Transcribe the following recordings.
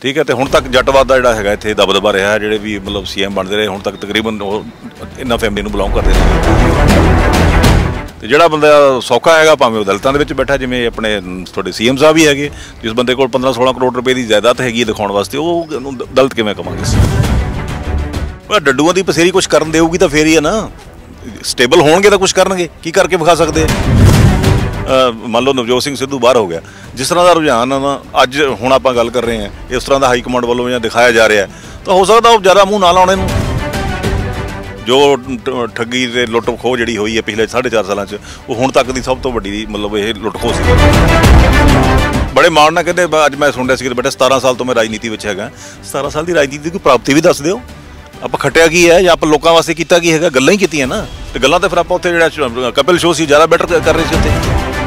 ਠੀਕ ਹੈ ਤੇ ਹੁਣ ਤੱਕ ਜੱਟਵਾਦ ਦਾ ਜਿਹੜਾ ਹੈਗਾ ਇੱਥੇ ਦਬਦਬਾ ਰਿਹਾ ਜਿਹੜੇ ਵੀ ਮਤਲਬ ਸੀਐਮ ਬਣਦੇ ਰਹੇ ਹੁਣ ਤੱਕ ਤਕਰੀਬਨ ਉਹ ਇਹਨਾਂ ਫੈਮਿਲੀ ਨੂੰ ਬਿਲੋਂਗ ਕਰਦੇ ਨੇ ਤੇ ਜਿਹੜਾ ਬੰਦਾ ਸੌਖਾ ਹੈਗਾ ਭਾਵੇਂ ਉਹ ਦਲਤਾਂ ਦੇ ਵਿੱਚ ਬੈਠਾ ਜਿਵੇਂ ਆਪਣੇ ਤੁਹਾਡੇ ਸੀਐਮ ਸਾਹਿਬ ਵੀ ਹੈਗੇ ਜਿਸ ਬੰਦੇ ਕੋਲ 15 16 ਕਰੋੜ ਰੁਪਏ ਦੀ ਜਾਇਦਾਦ ਹੈਗੀ ਦਿਖਾਉਣ ਵਾਸਤੇ ਉਹ ਦਲਤ ਕਿਵੇਂ ਕਮਾਂਗੇ ਪਰ ਡੱਡੂਆਂ ਦੀ ਪਸੇਰੀ ਕੁਝ ਕਰਨ ਦੇਊਗੀ ਤਾਂ ਫੇਰ ਹੀ ਹੈ ਨਾ ਸਟੇਬਲ ਹੋਣਗੇ ਤਾਂ ਕੁਝ ਕਰਨਗੇ ਕੀ ਕਰਕੇ ਵਿਖਾ ਸਕਦੇ ਆ ਮੰਨ ਲਓ ਨਵਜੋਤ ਸਿੰਘ ਸਿੱਧੂ ਬਾਹਰ ਹੋ ਗਿਆ ਜਿਸ ਤਰ੍ਹਾਂ ਦਾ ਰੁਝਾਨ ਅੱਜ ਹੁਣ ਆਪਾਂ ਗੱਲ ਕਰ ਰਹੇ ਹਾਂ ਇਸ ਤਰ੍ਹਾਂ ਦਾ ਹਾਈ ਕਮਾਂਡ ਵੱਲੋਂ ਜਾਂ ਦਿਖਾਇਆ ਜਾ ਰਿਹਾ ਤਾਂ ਹੋ ਸਕਦਾ ਉਹ ਜ਼ਿਆਦਾ ਮੂੰਹ ਨਾ ਲਾਉਣ ਇਹਨੂੰ ਜੋ ਠੱਗੀ ਤੇ ਲੁੱਟ ਖੋਹ ਜਿਹੜੀ ਹੋਈ ਹੈ ਪਿਛਲੇ 4.5 ਸਾਲਾਂ 'ਚ ਉਹ ਹੁਣ ਤੱਕ ਦੀ ਸਭ ਤੋਂ ਵੱਡੀ ਮਤਲਬ ਇਹ ਲੁੱਟ ਖੋਹ ਸੀ ਬੜੇ ਮਾਣ ਨਾਲ ਕਹਿੰਦੇ ਅੱਜ ਮੈਂ ਸੁਣ ਰਿਹਾ ਸੀ ਕਿ ਬੇਟਾ 17 ਸਾਲ ਤੋਂ ਮੈਂ ਰਾਜਨੀਤੀ ਵਿੱਚ ਹੈਗਾ 17 ਸਾਲ ਦੀ ਰਾਜਨੀਤੀ ਦੀ ਕੋਈ ਪ੍ਰਾਪਤੀ ਵੀ ਦੱਸ ਦਿਓ ਆਪਾਂ ਖਟਿਆ ਕੀ ਹੈ ਜਾਂ ਆਪਾਂ ਲੋਕਾਂ ਵਾਸਤੇ ਕੀਤਾ ਕੀ ਹੈਗਾ ਗੱਲਾਂ ਹੀ ਕੀਤੀਆਂ ਨਾ ਤੇ ਗੱਲਾਂ ਤੇ ਫਿਰ ਆਪਾਂ ਉੱਥੇ ਜਿਹੜਾ ਕਪਿਲ ਸ਼ੋਅ ਸੀ ਜ਼ਿਆਦਾ ਬੈਟਰ ਕਰ ਰਹੇ ਸੀ ਉੱਥੇ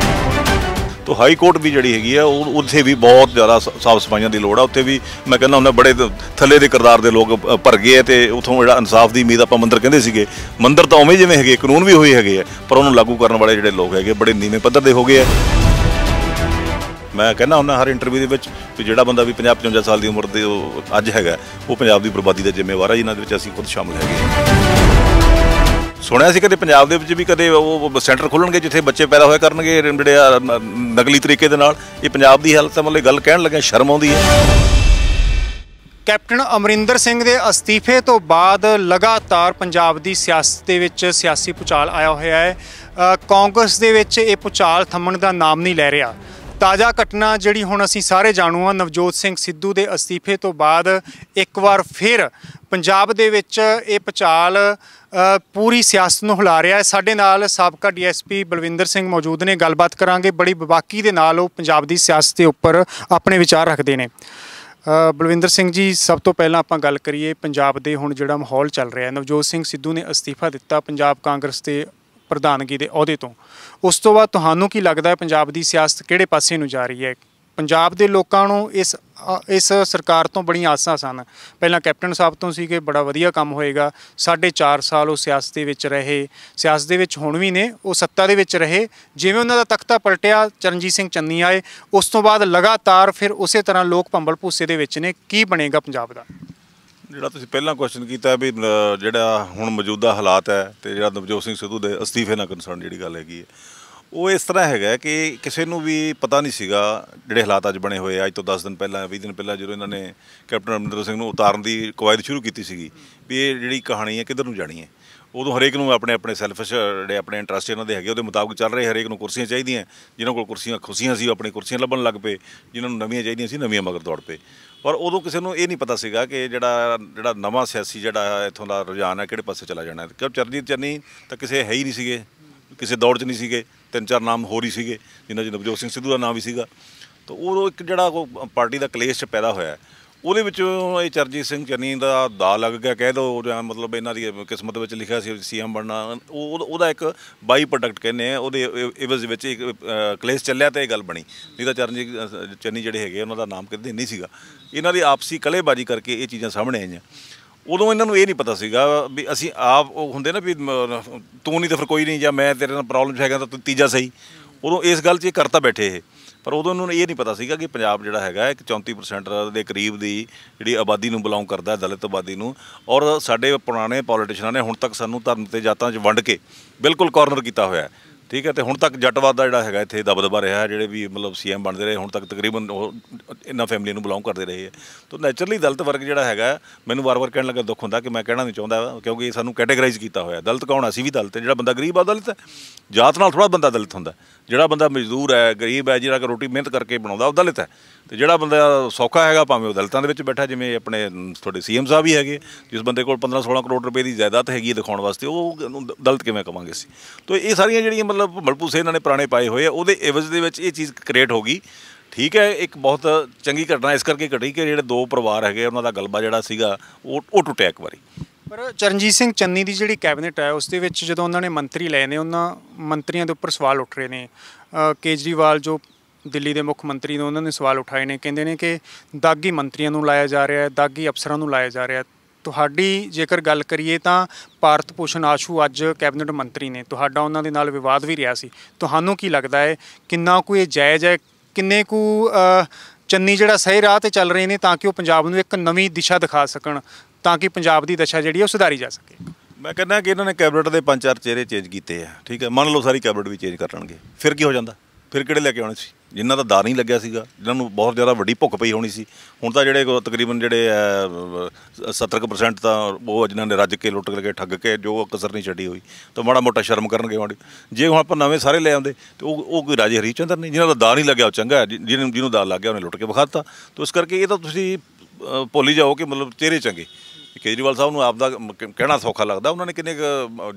ਤੋਂ ਹਾਈ ਕੋਰਟ ਵੀ ਜਿਹੜੀ ਹੈਗੀ ਆ ਉਹ ਉੱਥੇ ਵੀ ਬਹੁਤ ਜ਼ਿਆਦਾ ਸਾਫ ਸਫਾਈਆਂ ਦੀ ਲੋੜ ਆ ਉੱਥੇ ਵੀ ਮੈਂ ਕਹਿੰਦਾ ਹੁੰਦਾ ਬੜੇ ਥੱਲੇ ਦੇ ਕਰਤਾਰ ਦੇ ਲੋਕ ਭਰ ਗਏ ਤੇ ਉਥੋਂ ਜਿਹੜਾ ਇਨਸਾਫ ਦੀ ਉਮੀਦ ਆਪਾਂ ਮੰਦਰ ਕਹਿੰਦੇ ਸੀਗੇ ਮੰਦਰ ਤਾਂ ਉਵੇਂ ਜਿਵੇਂ ਹੈਗੇ ਕਾਨੂੰਨ ਵੀ ਹੋਏ ਹੈਗੇ ਆ ਪਰ ਉਹਨੂੰ ਲਾਗੂ ਕਰਨ ਵਾਲੇ ਜਿਹੜੇ ਲੋਕ ਹੈਗੇ ਬੜੇ ਨੀਵੇਂ ਪੱਧਰ ਦੇ ਹੋ ਗਏ ਆ ਮੈਂ ਕਹਿੰਦਾ ਹੁੰਦਾ ਹਰ ਇੰਟਰਵਿਊ ਦੇ ਵਿੱਚ ਵੀ ਜਿਹੜਾ ਬੰਦਾ ਵੀ 50 55 ਸਾਲ ਦੀ ਉਮਰ ਦੇ ਅੱਜ ਹੈਗਾ ਉਹ ਪੰਜਾਬ ਦੀ ਬਰਬਾਦੀ ਦਾ ਜ਼ਿੰਮੇਵਾਰ ਹੈ ਜਿਨ੍ਹਾਂ ਦੇ ਵਿੱਚ ਅਸੀਂ ਖੁਦ ਸ਼ਾਮਲ ਹੈਗੇ ਸੁਣਿਆ ਸੀ ਕਦੇ ਪੰਜਾਬ ਦੇ ਵਿੱਚ ਵੀ ਕਦੇ ਉਹ ਸੈਂਟਰ ਖੋਲਣਗੇ ਜਿੱਥੇ ਬੱਚੇ ਪੈਦਾ ਹੋਇਆ ਕਰਨਗੇ ਜਿਹੜੇ ਨਕਲੀ ਤਰੀਕੇ ਦੇ ਨਾਲ ਇਹ ਪੰਜਾਬ ਦੀ ਹਾਲਤ ਹੈ ਮਤਲਬ ਗੱਲ ਕਹਿਣ ਲੱਗੇ ਸ਼ਰਮ ਆਉਂਦੀ ਹੈ ਕੈਪਟਨ ਅਮਰਿੰਦਰ ਸਿੰਘ ਦੇ ਅਸਤੀਫੇ ਤੋਂ ਬਾਅਦ ਲਗਾਤਾਰ ਪੰਜਾਬ ਦੀ ਸਿਆਸਤ ਦੇ ਵਿੱਚ ਸਿਆਸੀ ਪੁਚਾਲ ਆਇਆ ਹੋਇਆ ਹੈ ਕਾਂਗਰਸ ਦੇ ਵਿੱਚ ਇਹ ਪੁਚਾਲ ਥੰਮਣ ਦਾ ਨਾਮ ਨਹੀਂ ਲੈ ਰਿਹਾ ਤਾਜ਼ਾ ਘਟਨਾ ਜਿਹੜੀ ਹੁਣ ਅਸੀਂ ਸਾਰੇ ਜਾਣੂ ਆ ਨਵਜੋਤ ਸਿੰਘ ਸਿੱਧੂ ਦੇ ਅਸਤੀਫੇ ਤੋਂ ਬਾਅਦ ਇੱਕ ਵਾਰ ਫਿਰ ਪੰਜਾਬ ਦੇ ਵਿੱਚ ਇਹ ਪੁਚਾਲ ਪੂਰੀ ਸਿਆਸਤ ਨੂੰ ਹਿਲਾ ਰਿਹਾ ਹੈ ਸਾਡੇ ਨਾਲ ਸਾਬਕਾ ਡੀਐਸਪੀ ਬਲਵਿੰਦਰ ਸਿੰਘ ਮੌਜੂਦ ਨੇ ਗੱਲਬਾਤ ਕਰਾਂਗੇ ਬੜੀ ਬਵਾਕੀ ਦੇ ਨਾਲ ਉਹ ਪੰਜਾਬ ਦੀ ਸਿਆਸਤ ਦੇ ਉੱਪਰ ਆਪਣੇ ਵਿਚਾਰ ਰੱਖਦੇ ਨੇ ਬਲਵਿੰਦਰ ਸਿੰਘ ਜੀ ਸਭ ਤੋਂ ਪਹਿਲਾਂ ਆਪਾਂ ਗੱਲ ਕਰੀਏ ਪੰਜਾਬ ਦੇ ਹੁਣ ਜਿਹੜਾ ਮਾਹੌਲ ਚੱਲ ਰਿਹਾ ਹੈ ਨਵਜੋਤ ਸਿੰਘ ਸਿੱਧੂ ਨੇ ਅਸਤੀਫਾ ਦਿੱਤਾ ਪੰਜਾਬ ਕਾਂਗਰਸ ਦੇ ਪ੍ਰਧਾਨਗੀ ਦੇ ਅਹੁਦੇ ਤੋਂ ਉਸ ਤੋਂ ਬਾਅਦ ਤੁਹਾਨੂੰ ਕੀ ਲੱਗਦਾ ਹੈ ਪੰਜਾਬ ਦੀ ਸਿਆਸਤ ਕਿਹੜੇ ਪਾਸੇ ਨੂੰ ਜਾ ਰਹੀ ਹੈ ਪੰਜਾਬ ਦੇ ਲੋਕਾਂ ਨੂੰ ਇਸ ਇਸ ਸਰਕਾਰ ਤੋਂ ਬੜੀਆਂ ਆਸਾਂ ਸਨ ਪਹਿਲਾਂ ਕੈਪਟਨ ਸਾਹਿਬ ਤੋਂ ਸੀ ਕਿ ਬੜਾ ਵਧੀਆ ਕੰਮ ਹੋਏਗਾ 4 ਸਾਲ ਉਹ ਸਿਆਸਤ ਦੇ ਵਿੱਚ ਰਹੇ ਸਿਆਸਤ ਦੇ ਵਿੱਚ ਹੁਣ ਵੀ ਨੇ ਉਹ ਸੱਤਾ ਦੇ ਵਿੱਚ ਰਹੇ ਜਿਵੇਂ ਉਹਨਾਂ ਦਾ ਤਖਤਾ ਪਲਟਿਆ ਚਰਨਜੀਤ ਸਿੰਘ ਚੰਨੀ ਆਏ ਉਸ ਤੋਂ ਬਾਅਦ ਲਗਾਤਾਰ ਫਿਰ ਉਸੇ ਤਰ੍ਹਾਂ ਲੋਕ ਭੰਬਲ ਭੂਸੇ ਦੇ ਵਿੱਚ ਨੇ ਕੀ ਬਣੇਗਾ ਪੰਜਾਬ ਦਾ ਜਿਹੜਾ ਤੁਸੀਂ ਪਹਿਲਾਂ ਕੁਐਸਚਨ ਕੀਤਾ ਵੀ ਜਿਹੜਾ ਹੁਣ ਮੌਜੂਦਾ ਹਾਲਾਤ ਹੈ ਤੇ ਜਿਹੜਾ ਨਵਜੋਤ ਸਿੰਘ ਸਿੱਧੂ ਦੇ ਅਸਤੀਫੇ ਨਾਲ ਕਨਸਰਨ ਜਿਹੜੀ ਗੱਲ ਹੈਗੀ ਹੈ ਉਹ ਇਸ ਤਰ੍ਹਾਂ ਹੈਗਾ ਕਿ ਕਿਸੇ ਨੂੰ ਵੀ ਪਤਾ ਨਹੀਂ ਸੀਗਾ ਜਿਹੜੇ ਹਾਲਾਤ ਅੱਜ ਬਣੇ ਹੋਏ ਅੱਜ ਤੋਂ 10 ਦਿਨ ਪਹਿਲਾਂ 20 ਦਿਨ ਪਹਿਲਾਂ ਜਦੋਂ ਇਹਨਾਂ ਨੇ ਕੈਪਟਨ ਅਮਰਿੰਦਰ ਸਿੰਘ ਨੂੰ ਉਤਾਰਨ ਦੀ ਕਵਾਇਦ ਸ਼ੁਰੂ ਕੀਤੀ ਸੀਗੀ ਵੀ ਇਹ ਜਿਹੜੀ ਕਹਾਣੀ ਹੈ ਕਿੱਧਰ ਨੂੰ ਜਾਣੀ ਹੈ ਉਦੋਂ ਹਰੇਕ ਨੂੰ ਆਪਣੇ ਆਪਣੇ ਸੈਲਫਿਸ਼ ਜਿਹੜੇ ਆਪਣੇ ਇੰਟਰਸਟ ਇਹਨਾਂ ਦੇ ਹੈਗੇ ਉਹਦੇ ਮੁਤਾਬਕ ਚੱਲ ਰਹੇ ਹਰੇਕ ਨੂੰ ਕੁਰਸੀਆਂ ਚਾਹੀਦੀਆਂ ਜਿਨ੍ਹਾਂ ਕੋਲ ਕੁਰਸੀਆਂ ਖੁਸ਼ੀਆਂ ਸੀ ਉਹ ਆਪਣੀ ਕੁਰਸੀਆਂ ਲੱਭਣ ਲੱਗ ਪਏ ਜਿਨ੍ਹਾਂ ਨੂੰ ਨਵੀਆਂ ਚਾਹੀਦੀਆਂ ਸੀ ਨਵੀਆਂ ਮਗਰ ਦੌੜ ਪਏ ਪਰ ਉਦੋਂ ਕਿਸੇ ਨੂੰ ਇਹ ਨਹੀਂ ਪਤਾ ਸੀਗਾ ਕਿ ਜਿਹੜਾ ਜਿਹੜਾ ਨਵਾਂ ਸਿਆਸੀ ਜਿਹੜਾ ਇੱਥੋਂ ਦਾ ਰੁਝਾਨ ਹੈ ਕਿਹੜੇ ਪਾਸੇ ਚਲਾ ਜਾਣਾ ਕਿਉਂ ਚਰਨੀ ਚੰਨੀ ਤਾਂ ਕਿਸੇ ਹੈ ਹੀ ਨਹੀਂ ਸੀਗੇ ਕਿਸੇ ਦੌੜ 'ਚ ਨਹੀਂ ਸੀਗੇ ਤਿੰਨ ਚਾਰ ਨਾਮ ਹੋਰ ਹੀ ਸੀਗੇ ਜਿਨ੍ਹਾਂ 'ਚ ਨਵਜੋਤ ਸਿੰਘ ਸਿੱਧੂ ਦਾ ਨਾਮ ਵੀ ਸੀਗਾ ਤਾਂ ਉਹ ਇੱਕ ਜਿਹੜਾ ਪਾਰਟੀ ਦਾ ਕਲੇਸ਼ ਚ ਪੈਦਾ ਹੋਇਆ ਉਹਦੇ ਵਿੱਚ ਇਹ ਚਰਜੀਤ ਸਿੰਘ ਚੰਨੀ ਦਾ ਦਾ ਲੱਗ ਗਿਆ ਕਹਿ ਦੋ ਜਾਂ ਮਤਲਬ ਇਹਨਾਂ ਦੀ ਕਿਸਮਤ ਵਿੱਚ ਲਿਖਿਆ ਸੀ ਸੀਐਮ ਬਣਨਾ ਉਹ ਉਹਦਾ ਇੱਕ ਬਾਈ ਪ੍ਰੋਡਕਟ ਕਹਿੰਦੇ ਆ ਉਹਦੇ ਇਵਜ਼ ਵਿੱਚ ਇੱਕ ਕਲੇਸ਼ ਚੱਲਿਆ ਤੇ ਇਹ ਗੱਲ ਬਣੀ ਨਹੀਂ ਤਾਂ ਚਰਨਜੀਤ ਚੰਨੀ ਜਿਹੜੇ ਹੈਗੇ ਉਹਨਾਂ ਦਾ ਨਾਮ ਕਿਤੇ ਨਹੀਂ ਸੀਗਾ ਇਹਨਾਂ ਦੀ ਆਪਸੀ ਕਲੇਬਾਜੀ ਕਰਕੇ ਇਹ ਚੀਜ਼ਾਂ ਸਾਹਮਣੇ ਆਈਆਂ ਉਦੋਂ ਇਹਨਾਂ ਨੂੰ ਇਹ ਨਹੀਂ ਪਤਾ ਸੀਗਾ ਵੀ ਅਸੀਂ ਆਪ ਉਹ ਹੁੰਦੇ ਨਾ ਵੀ ਤੂੰ ਨਹੀਂ ਤਾਂ ਫਿਰ ਕੋਈ ਨਹੀਂ ਜਾਂ ਮੈਂ ਤੇਰੇ ਨਾਲ ਪ੍ਰੋਬਲਮ ਹੈਗਾ ਤਾਂ ਤੂੰ ਤੀਜਾ ਸਹੀ ਉਦੋਂ ਇਸ ਗੱਲ 'ਚ ਇਹ ਕਰਤਾ ਬੈਠੇ ਇਹ ਪਰ ਉਦੋਂ ਇਹਨਾਂ ਨੂੰ ਇਹ ਨਹੀਂ ਪਤਾ ਸੀਗਾ ਕਿ ਪੰਜਾਬ ਜਿਹੜਾ ਹੈਗਾ ਇੱਕ 34% ਦੇ ਕਰੀਬ ਦੀ ਜਿਹੜੀ ਆਬਾਦੀ ਨੂੰ ਬਿਲੋਂਗ ਕਰਦਾ ਹੈ, ਦਲਿਤ ਆਬਾਦੀ ਨੂੰ ਔਰ ਸਾਡੇ ਪੁਰਾਣੇ ਪੋਲੀਟੀਸ਼ਨਾਂ ਨੇ ਹੁਣ ਤੱਕ ਸਾਨੂੰ ਧਰਮ ਤੇ ਜਾਤਾਂ 'ਚ ਵੰਡ ਕੇ ਬਿਲਕੁਲ ਕਾਰਨਰ ਕੀਤਾ ਹੋਇਆ ਹੈ ਠੀਕ ਹੈ ਤੇ ਹੁਣ ਤੱਕ ਜੱਟਵਾਦ ਦਾ ਜਿਹੜਾ ਹੈਗਾ ਇੱਥੇ ਦਬਦਬਾ ਰਿਹਾ ਹੈ ਜਿਹੜੇ ਵੀ ਮਤਲਬ ਸੀਐਮ ਬਣਦੇ ਰਹੇ ਹੁਣ ਤੱਕ ਤਕਰੀਬਨ ਉਹ ਇਨਾ ਫੈਮਿਲੀ ਨੂੰ ਬਿਲੋਂਗ ਕਰਦੇ ਰਹੇ ਹੈ ਤਾਂ ਨੇਚਰਲੀ ਦਲਿਤ ਵਰਗ ਜਿਹੜਾ ਹੈਗਾ ਮੈਨੂੰ ਵਾਰ-ਵਾਰ ਕਹਿਣ ਲੱਗਾ ਦੁੱਖ ਹੁੰਦਾ ਕਿ ਮੈਂ ਕਹਿਣਾ ਨਹੀਂ ਚਾਹੁੰਦਾ ਕਿਉਂਕਿ ਸਾਨੂੰ ਕੈਟਾਗਰਾਈਜ਼ ਕੀਤਾ ਹੋਇਆ ਦਲਿਤ ਕੌਣ ਅਸੀਂ ਵੀ ਦਲਿਤ ਹੈ ਜਿਹੜਾ ਬੰਦਾ ਗਰੀਬ ਆ ਦਲਿਤ ਹੈ ਜਾਤ ਨਾਲ ਥੋੜਾ ਬੰਦਾ ਦਲਿਤ ਹੁੰਦਾ ਜਿਹੜਾ ਬੰਦਾ ਮਜ਼ਦੂਰ ਹੈ ਗਰੀਬ ਹੈ ਜਿਹੜਾ ਰੋਟੀ ਮਿਹਨਤ ਕਰਕੇ ਬਣਾਉਂਦਾ ਉਹ ਦਲਿਤ ਹੈ ਤੇ ਜਿਹੜਾ ਬੰਦਾ ਸੌਖਾ ਹੈਗਾ ਭਾਵੇਂ ਉਹ ਦਲਿਤਾਂ ਦੇ ਵਿੱਚ ਬੈਠਾ ਜਿਵੇਂ ਆਪਣੇ ਤੁਹਾਡੇ ਸੀਐਮ ਸਾਹਿਬ ਹੀ ਹੈਗੇ ਜਿਸ ਬੰਦੇ ਕੋਲ 15 16 ਕਰੋੜ ਰੁਪਏ ਦੀ ਜਾਇਦਾਦ ਹੈਗੀ ਹੈ ਦਿਖਾਉਣ ਵਾਸਤੇ ਉਹ ਦਲਿਤ ਕਿਵੇਂ ਕਵਾਂਗੇ ਸੀ ਤੋਂ ਇਹ ਸਾਰੀਆਂ ਜਿਹੜੀਆਂ ਮਤਲਬ ਮਲਪੂਸੇ ਇਹਨਾਂ ਨੇ ਪੁਰਾਣੇ ਪਾਏ ਹੋਏ ਆ ਉਹਦੇ ਇਵਜ ਦੇ ਵਿੱਚ ਇਹ ਚੀਜ਼ ਕ੍ਰੀਏਟ ਹੋ ਗਈ ਠੀਕ ਹੈ ਇੱਕ ਬਹੁਤ ਚੰਗੀ ਘਟਨਾ ਇਸ ਕਰਕੇ ਘਟੀ ਕਿ ਜਿਹੜੇ ਦੋ ਪਰਿਵਾਰ ਹੈਗੇ ਉਹਨਾਂ ਦਾ ਗਲਬਾ ਜਿਹੜਾ ਸੀਗਾ ਉਹ ਉਹ ਟੁੱਟਿਆ ਇੱਕ ਵਾਰੀ ਪਰ ਚਰਨਜੀਤ ਸਿੰਘ ਚੰਨੀ ਦੀ ਜਿਹੜੀ ਕੈਬਨਿਟ ਹੈ ਉਸ ਦੇ ਵਿੱਚ ਜਦੋਂ ਉਹਨਾਂ ਨੇ ਮੰਤਰੀ ਲਏ ਨੇ ਉਹਨਾਂ ਮੰਤਰੀਆਂ ਦੇ ਉੱਪਰ ਸਵਾਲ ਉੱਠ ਰਹੇ ਨੇ ਕੇਜਰੀਵਾਲ ਜੋ ਦਿੱਲੀ ਦੇ ਮੁੱਖ ਮੰਤਰੀ ਨੇ ਉਹਨਾਂ ਨੇ ਸਵਾਲ ਉਠਾਏ ਨੇ ਕਹਿੰਦੇ ਨੇ ਕਿ ਦਾਗੀ ਮੰਤਰੀਆਂ ਨੂੰ ਲਾਇਆ ਜਾ ਰਿਹਾ ਹੈ ਦਾਗੀ ਅਫਸਰਾਂ ਨੂੰ ਲਾਇਆ ਜਾ ਰਿਹਾ ਤੁਹਾਡੀ ਜੇਕਰ ਗੱਲ ਕਰੀਏ ਤਾਂ ਭਾਰਤ ਪੋਸ਼ਣ ਆਸ਼ੂ ਅੱਜ ਕੈਬਨਿਟ ਮੰਤਰੀ ਨੇ ਤੁਹਾਡਾ ਉਹਨਾਂ ਦੇ ਨਾਲ ਵਿਵਾਦ ਵੀ ਰਿਹਾ ਸੀ ਤੁਹਾਨੂੰ ਕੀ ਲੱਗਦਾ ਹੈ ਕਿੰਨਾ ਕੁ ਇਹ ਜਾਇਜ਼ ਹੈ ਕਿੰਨੇ ਕੁ ਚੰਨੀ ਜਿਹੜਾ ਸਹੀ ਰਾਹ ਤੇ ਚੱਲ ਰਹੇ ਨੇ ਤਾਂ ਕਿ ਉਹ ਪੰਜਾਬ ਨੂੰ ਇੱਕ ਨਵੀਂ ਦਿਸ਼ਾ ਦਿਖਾ ਸਕਣ ਤਾਂ ਕਿ ਪੰਜਾਬ ਦੀ ਦਸ਼ਾ ਜਿਹੜੀ ਉਹ ਸੁਧਾਰੀ ਜਾ ਸਕੇ ਮੈਂ ਕਹਿੰਦਾ ਕਿ ਇਹਨਾਂ ਨੇ ਕੈਬਨਿਟ ਦੇ ਪੰਜ ਚਾਰ ਚਿਹਰੇ ਚੇਂਜ ਕੀਤੇ ਆ ਠੀਕ ਹੈ ਮੰਨ ਲਓ ਸਾਰੀ ਕੈਬਨਿਟ ਵੀ ਚੇਂਜ ਕਰ ਲਣਗੇ ਫਿਰ ਕੀ ਹੋ ਜਾਂਦਾ ਫਿਰ ਕਿਹੜੇ ਲੈ ਕੇ ਆਉਣੇ ਸੀ ਜਿਨ੍ਹਾਂ ਦਾ ਦਾਰ ਨਹੀਂ ਲੱਗਿਆ ਸੀਗਾ ਜਿਨ੍ਹਾਂ ਨੂੰ ਬਹੁਤ ਜ਼ਿਆਦਾ ਵੱਡੀ ਭੁੱਖ ਪਈ ਹੋਣੀ ਸੀ ਹੁਣ ਤਾਂ ਜਿਹੜੇ ਤਕਰੀਬਨ ਜਿਹੜੇ 70% ਤਾਂ ਉਹ ਜਿਨ੍ਹਾਂ ਨੇ ਰੱਜ ਕੇ ਲੁੱਟ ਕੇ ਠੱਗ ਕੇ ਜੋ ਕਸਰ ਨਹੀਂ ਛੱਡੀ ਹੋਈ ਤਾਂ ਮਾੜਾ ਮੋਟਾ ਸ਼ਰਮ ਕਰਨਗੇ ਮਾੜੀ ਜੇ ਹੁਣ ਆਪਾਂ ਨਵੇਂ ਸਾਰੇ ਲੈ ਆਉਂਦੇ ਤੇ ਉਹ ਉਹ ਕੋਈ ਰਾਜੇ ਹਰੀਚੰਦਰ ਨਹੀਂ ਜਿਨ੍ਹਾਂ ਦਾ ਦਾਰ ਨਹੀਂ ਲੱਗਿਆ ਉਹ ਚੰਗਾ ਹੈ ਜਿਹਨੂੰ ਜਿਹਨੂੰ ਦਾਰ ਲੱਗਿਆ ਉਹਨੇ ਲੁੱਟ ਕੇ ਵਿਖਾਤਾ ਤਾਂ ਇਸ ਕਰਕੇ ਇਹ ਤਾਂ ਤੁਸੀਂ ਭੁੱਲੀ ਜਾਓ ਕਿ ਮਤਲਬ ਤੇਰੇ ਚੰਗੇ ਕੇਜਰੀਵਾਲ ਸਾਹਿਬ ਨੂੰ ਆਪ ਦਾ ਕਹਿਣਾ ਸੌਖਾ ਲੱਗਦਾ ਉਹਨਾਂ ਨੇ ਕਿੰਨੇ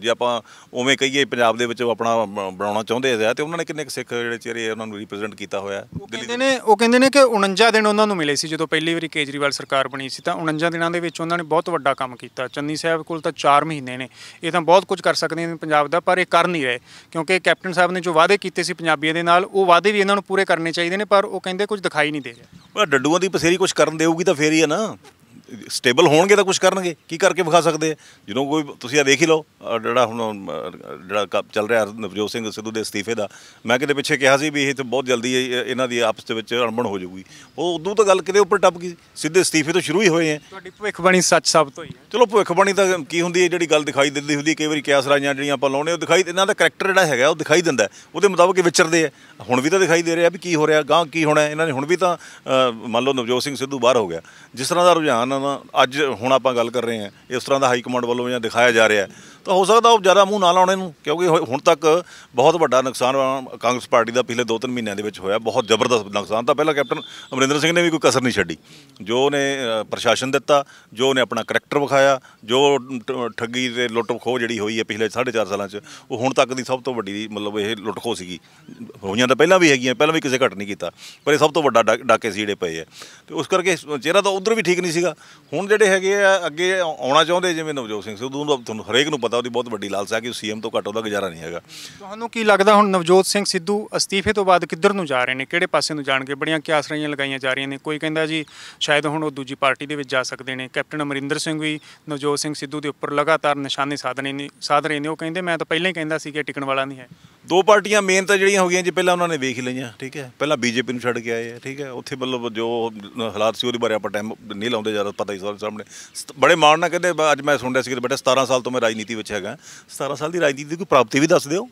ਜੇ ਆਪਾਂ ਉਵੇਂ ਕਹੀਏ ਪੰਜਾਬ ਦੇ ਵਿੱਚ ਆਪਣਾ ਬਣਾਉਣਾ ਚਾਹੁੰਦੇ ਆ ਤੇ ਉਹਨਾਂ ਨੇ ਕਿੰਨੇ ਸਿੱਖ ਜਿਹੜੇ ਚਿਹਰੇ ਉਹਨਾਂ ਨੂੰ ਰਿਪਰੈਜ਼ੈਂਟ ਕੀਤਾ ਹੋਇਆ ਕਹਿੰਦੇ ਨੇ ਉਹ ਕਹਿੰਦੇ ਨੇ ਕਿ 49 ਦਿਨ ਉਹਨਾਂ ਨੂੰ ਮਿਲੇ ਸੀ ਜਦੋਂ ਪਹਿਲੀ ਵਾਰੀ ਕੇਜਰੀਵਾਲ ਸਰਕਾਰ ਬਣੀ ਸੀ ਤਾਂ 49 ਦਿਨਾਂ ਦੇ ਵਿੱਚ ਉਹਨਾਂ ਨੇ ਬਹੁਤ ਵੱਡਾ ਕੰਮ ਕੀਤਾ ਚੰਨੀ ਸਾਹਿਬ ਕੋਲ ਤਾਂ 4 ਮਹੀਨੇ ਨੇ ਇਹ ਤਾਂ ਬਹੁਤ ਕੁਝ ਕਰ ਸਕਦੇ ਨੇ ਪੰਜਾਬ ਦਾ ਪਰ ਇਹ ਕਰ ਨਹੀਂ ਰਹੇ ਕਿਉਂਕਿ ਕੈਪਟਨ ਸਾਹਿਬ ਨੇ ਜੋ ਵਾਅਦੇ ਕੀਤੇ ਸੀ ਪੰਜਾਬੀਆਂ ਦੇ ਨਾਲ ਉਹ ਵਾਅਦੇ ਵੀ ਇਹਨਾਂ ਨੂੰ ਪੂਰੇ ਕਰਨੇ ਚਾਹੀਦੇ ਨੇ ਪਰ ਉਹ ਕਹਿੰਦੇ ਕੁਝ ਦਿਖਾਈ ਨਹੀਂ ਦੇ ਰਿਹਾ ਡੱਡੂਆਂ ਦੀ ਪਸੇਰੀ ਕੁਝ ਕਰਨ ਦੇਊਗੀ ਤਾਂ ਫੇਰ ਹੀ ਹੈ ਨਾ ਸਟੇਬਲ ਹੋਣਗੇ ਤਾਂ ਕੁਝ ਕਰਨਗੇ ਕੀ ਕਰਕੇ ਵਿਖਾ ਸਕਦੇ ਆ ਜਦੋਂ ਕੋਈ ਤੁਸੀਂ ਆ ਦੇਖ ਹੀ ਲਓ ਜਿਹੜਾ ਹੁਣ ਜਿਹੜਾ ਚੱਲ ਰਿਹਾ ਨਵਜੋਤ ਸਿੰਘ ਸਿੱਧੂ ਦੇ ਅਸਤੀਫੇ ਦਾ ਮੈਂ ਕਿਤੇ ਪਿੱਛੇ ਕਿਹਾ ਸੀ ਵੀ ਇਹ ਤਾਂ ਬਹੁਤ ਜਲਦੀ ਇਹਨਾਂ ਦੀ ਆਪਸ ਦੇ ਵਿੱਚ ਅਣਬਣ ਹੋ ਜਾਊਗੀ ਉਹ ਉਦੋਂ ਤਾਂ ਗੱਲ ਕਿਤੇ ਉੱਪਰ ਟੱਪ ਗਈ ਸਿੱਧੇ ਅਸਤੀਫੇ ਤੋਂ ਸ਼ੁਰੂ ਹੀ ਹੋਏ ਆ ਤੁਹਾਡੀ ਭਵਿੱਖਬਾਣੀ ਸੱਚ ਸਾਬਤ ਹੋਈ ਹੈ ਚਲੋ ਭਵਿੱਖਬਾਣੀ ਤਾਂ ਕੀ ਹੁੰਦੀ ਹੈ ਜਿਹੜੀ ਗੱਲ ਦਿਖਾਈ ਦਿੰਦੀ ਹੁੰਦੀ ਕਈ ਵਾਰੀ ਕਿਆਸਰਾਈਆਂ ਜਿਹੜੀਆਂ ਆਪਾਂ ਲਾਉਣੇ ਉਹ ਦਿਖਾਈ ਇਹਨਾਂ ਦਾ ਕੈਰੈਕਟਰ ਜਿਹੜਾ ਹੈਗਾ ਉਹ ਦਿਖਾਈ ਦਿੰਦਾ ਉਹਦੇ ਮੁਤਾਬਕ ਵਿਚਰਦੇ ਆ ਹੁਣ ਵੀ ਤਾਂ ਦਿਖਾਈ ਦੇ ਰਿਹਾ ਵੀ ਕੀ ਹੋ ਰਿਹਾ ਗਾਂ ਕੀ ਹੋਣਾ ਇਹਨਾਂ ਨੇ ਹੁਣ ਵੀ ਤਾਂ ਮੰਨ ਲਓ ਨਵਜੋਤ ਸਿੰਘ ਸਿੱਧੂ ਬਾਹਰ ਹੋ ਗਿਆ ਜਿਸ ਤਰ੍ਹਾਂ ਦਾ ਰੁਝਾਨ ਦਾ ਅੱਜ ਹੁਣ ਆਪਾਂ ਗੱਲ ਕਰ ਰਹੇ ਹਾਂ ਇਸ ਤਰ੍ਹਾਂ ਦਾ ਹਾਈ ਕਮਾਂਡ ਵੱਲੋਂ ਜਾਂ ਦਿਖਾਇਆ ਜਾ ਰਿਹਾ ਤਾਂ ਹੋ ਸਕਦਾ ਉਹ ਜ਼ਿਆਦਾ ਮੂੰਹ ਨਾ ਲਾਉਣੇ ਨੂੰ ਕਿਉਂਕਿ ਹੁਣ ਤੱਕ ਬਹੁਤ ਵੱਡਾ ਨੁਕਸਾਨ ਕਾਂਗਰਸ ਪਾਰਟੀ ਦਾ ਪਿਛਲੇ 2-3 ਮਹੀਨਿਆਂ ਦੇ ਵਿੱਚ ਹੋਇਆ ਬਹੁਤ ਜ਼ਬਰਦਸਤ ਨੁਕਸਾਨ ਤਾਂ ਪਹਿਲਾਂ ਕੈਪਟਨ ਅਮਰਿੰਦਰ ਸਿੰਘ ਨੇ ਵੀ ਕੋਈ ਕਸਰ ਨਹੀਂ ਛੱਡੀ ਜੋ ਉਹਨੇ ਪ੍ਰਸ਼ਾਸਨ ਦਿੱਤਾ ਜੋ ਉਹਨੇ ਆਪਣਾ ਕਰੈਕਟਰ ਵਿਖਾਇਆ ਜੋ ਠੱਗੀ ਤੇ ਲੁੱਟ ਖੋਹ ਜਿਹੜੀ ਹੋਈ ਹੈ ਪਿਛਲੇ 4.5 ਸਾਲਾਂ 'ਚ ਉਹ ਹੁਣ ਤੱਕ ਦੀ ਸਭ ਤੋਂ ਵੱਡੀ ਮਤਲਬ ਇਹ ਲੁੱਟ ਖੋਹ ਸੀਗੀ ਹੋਈਆਂ ਤਾਂ ਪਹਿਲਾਂ ਵੀ ਹੈਗੀਆਂ ਪਹਿਲਾਂ ਵੀ ਕਿਸੇ ਘਟ ਨਹੀਂ ਕੀਤਾ ਪਰ ਇਹ ਸਭ ਤੋਂ ਵੱਡਾ ਡਾਕੇ ਸੀ ਜਿਹੜੇ ਪਏ ਆ ਤੇ ਉਸ ਕਰਕੇ ਚਿਹਰਾ ਤਾਂ ਉਧਰ ਵੀ ਠੀਕ ਨਹੀਂ ਸੀਗਾ ਹੁਣ ਜਿਹੜੇ ਹੈਗੇ ਆ ਅੱਗੇ ਆਉਣਾ ਚਾਹੁੰਦੇ ਜਿਵੇਂ ਨਵਜੋਤ ਸਿੰਘ ਸਿੱਧੂ ਨੂੰ ਤੁਹਾਨੂੰ ਹਰੇਕ ਨੂੰ ਪਤਾ ਲੱਗਦਾ ਉਹਦੀ ਬਹੁਤ ਵੱਡੀ ਲਾਲਸਾ ਕਿ ਸੀਐਮ ਤੋਂ ਘੱਟ ਉਹਦਾ ਗੁਜ਼ਾਰਾ ਨਹੀਂ ਹੈਗਾ ਤੁਹਾਨੂੰ ਕੀ ਲੱਗਦਾ ਹੁਣ ਨਵਜੋਤ ਸਿੰਘ ਸਿੱਧੂ ਅਸਤੀਫੇ ਤੋਂ ਬਾਅਦ ਕਿੱਧਰ ਨੂੰ ਜਾ ਰਹੇ ਨੇ ਕਿਹੜੇ ਪਾਸੇ ਨੂੰ ਜਾਣਗੇ ਬੜੀਆਂ ਕਿਆਸ ਰਹੀਆਂ ਲਗਾਈਆਂ ਜਾ ਰਹੀਆਂ ਨੇ ਕੋਈ ਕਹਿੰਦਾ ਜੀ ਸ਼ਾਇਦ ਹੁਣ ਉਹ ਦੂਜੀ ਪਾਰਟੀ ਦੇ ਵਿੱਚ ਜਾ ਸਕਦੇ ਨੇ ਕੈਪਟਨ ਅਮਰਿੰਦਰ ਸਿੰਘ ਵੀ ਨਵਜੋਤ ਸਿੰਘ ਸਿੱਧੂ ਦੇ ਉੱਪਰ ਲਗਾਤਾਰ ਨਿਸ਼ਾਨੇ ਸਾਧਨੇ ਨੇ ਸਾਧ ਰਹੇ ਨੇ ਉਹ ਕਹਿੰਦੇ ਮੈਂ ਤਾਂ ਪਹਿਲਾਂ ਹੀ ਕਹਿੰਦਾ ਸੀ ਕਿ ਟਿਕਣ ਵਾਲਾ ਨਹੀਂ ਹੈ ਦੋ ਪਾਰਟੀਆਂ ਮੇਨ ਤਾਂ ਜਿਹੜੀਆਂ ਹੋ ਗਈਆਂ ਜੀ ਪਹਿਲਾਂ ਉਹਨਾਂ ਨੇ ਵੇਖ ਲਈਆਂ ਠੀਕ ਹੈ ਪਹਿਲਾਂ ਬੀਜੇਪੀ ਨੂੰ ਛੱਡ ਕੇ ਆਏ ਆ ਠੀਕ ਹੈ ਉੱਥੇ ਮਤਲਬ ਜੋ ਹਾਲਾਤ ਸੀ ਉਹਦੇ ਬਾਰੇ ਆਪਾਂ ਟਾਈਮ ਨਹੀਂ ਲਾਉਂਦੇ ਜ਼ਿਆਦਾ ਪਤਾ ਹੀ ਸਾਰੇ ਸਾਹਮਣੇ ਬੜੇ ਮਾਣ ਨਾਲ ਕਹਿੰਦੇ ਅੱਜ ਮੈਂ ਸੁਣ ਰਿਹਾ ਸੀ ਕਿ ਬੇਟਾ 17 ਸਾਲ ਤੋਂ ਮੈਂ ਰਾਜਨੀਤੀ ਵਿੱਚ ਵਿੱਚ ਹੈਗਾ 17 ਸਾਲ ਦੀ ਰਾਜਨੀਤੀ ਦੀ ਕੋਈ ਪ੍ਰਾਪਤੀ ਵੀ ਦੱਸ ਦਿਓ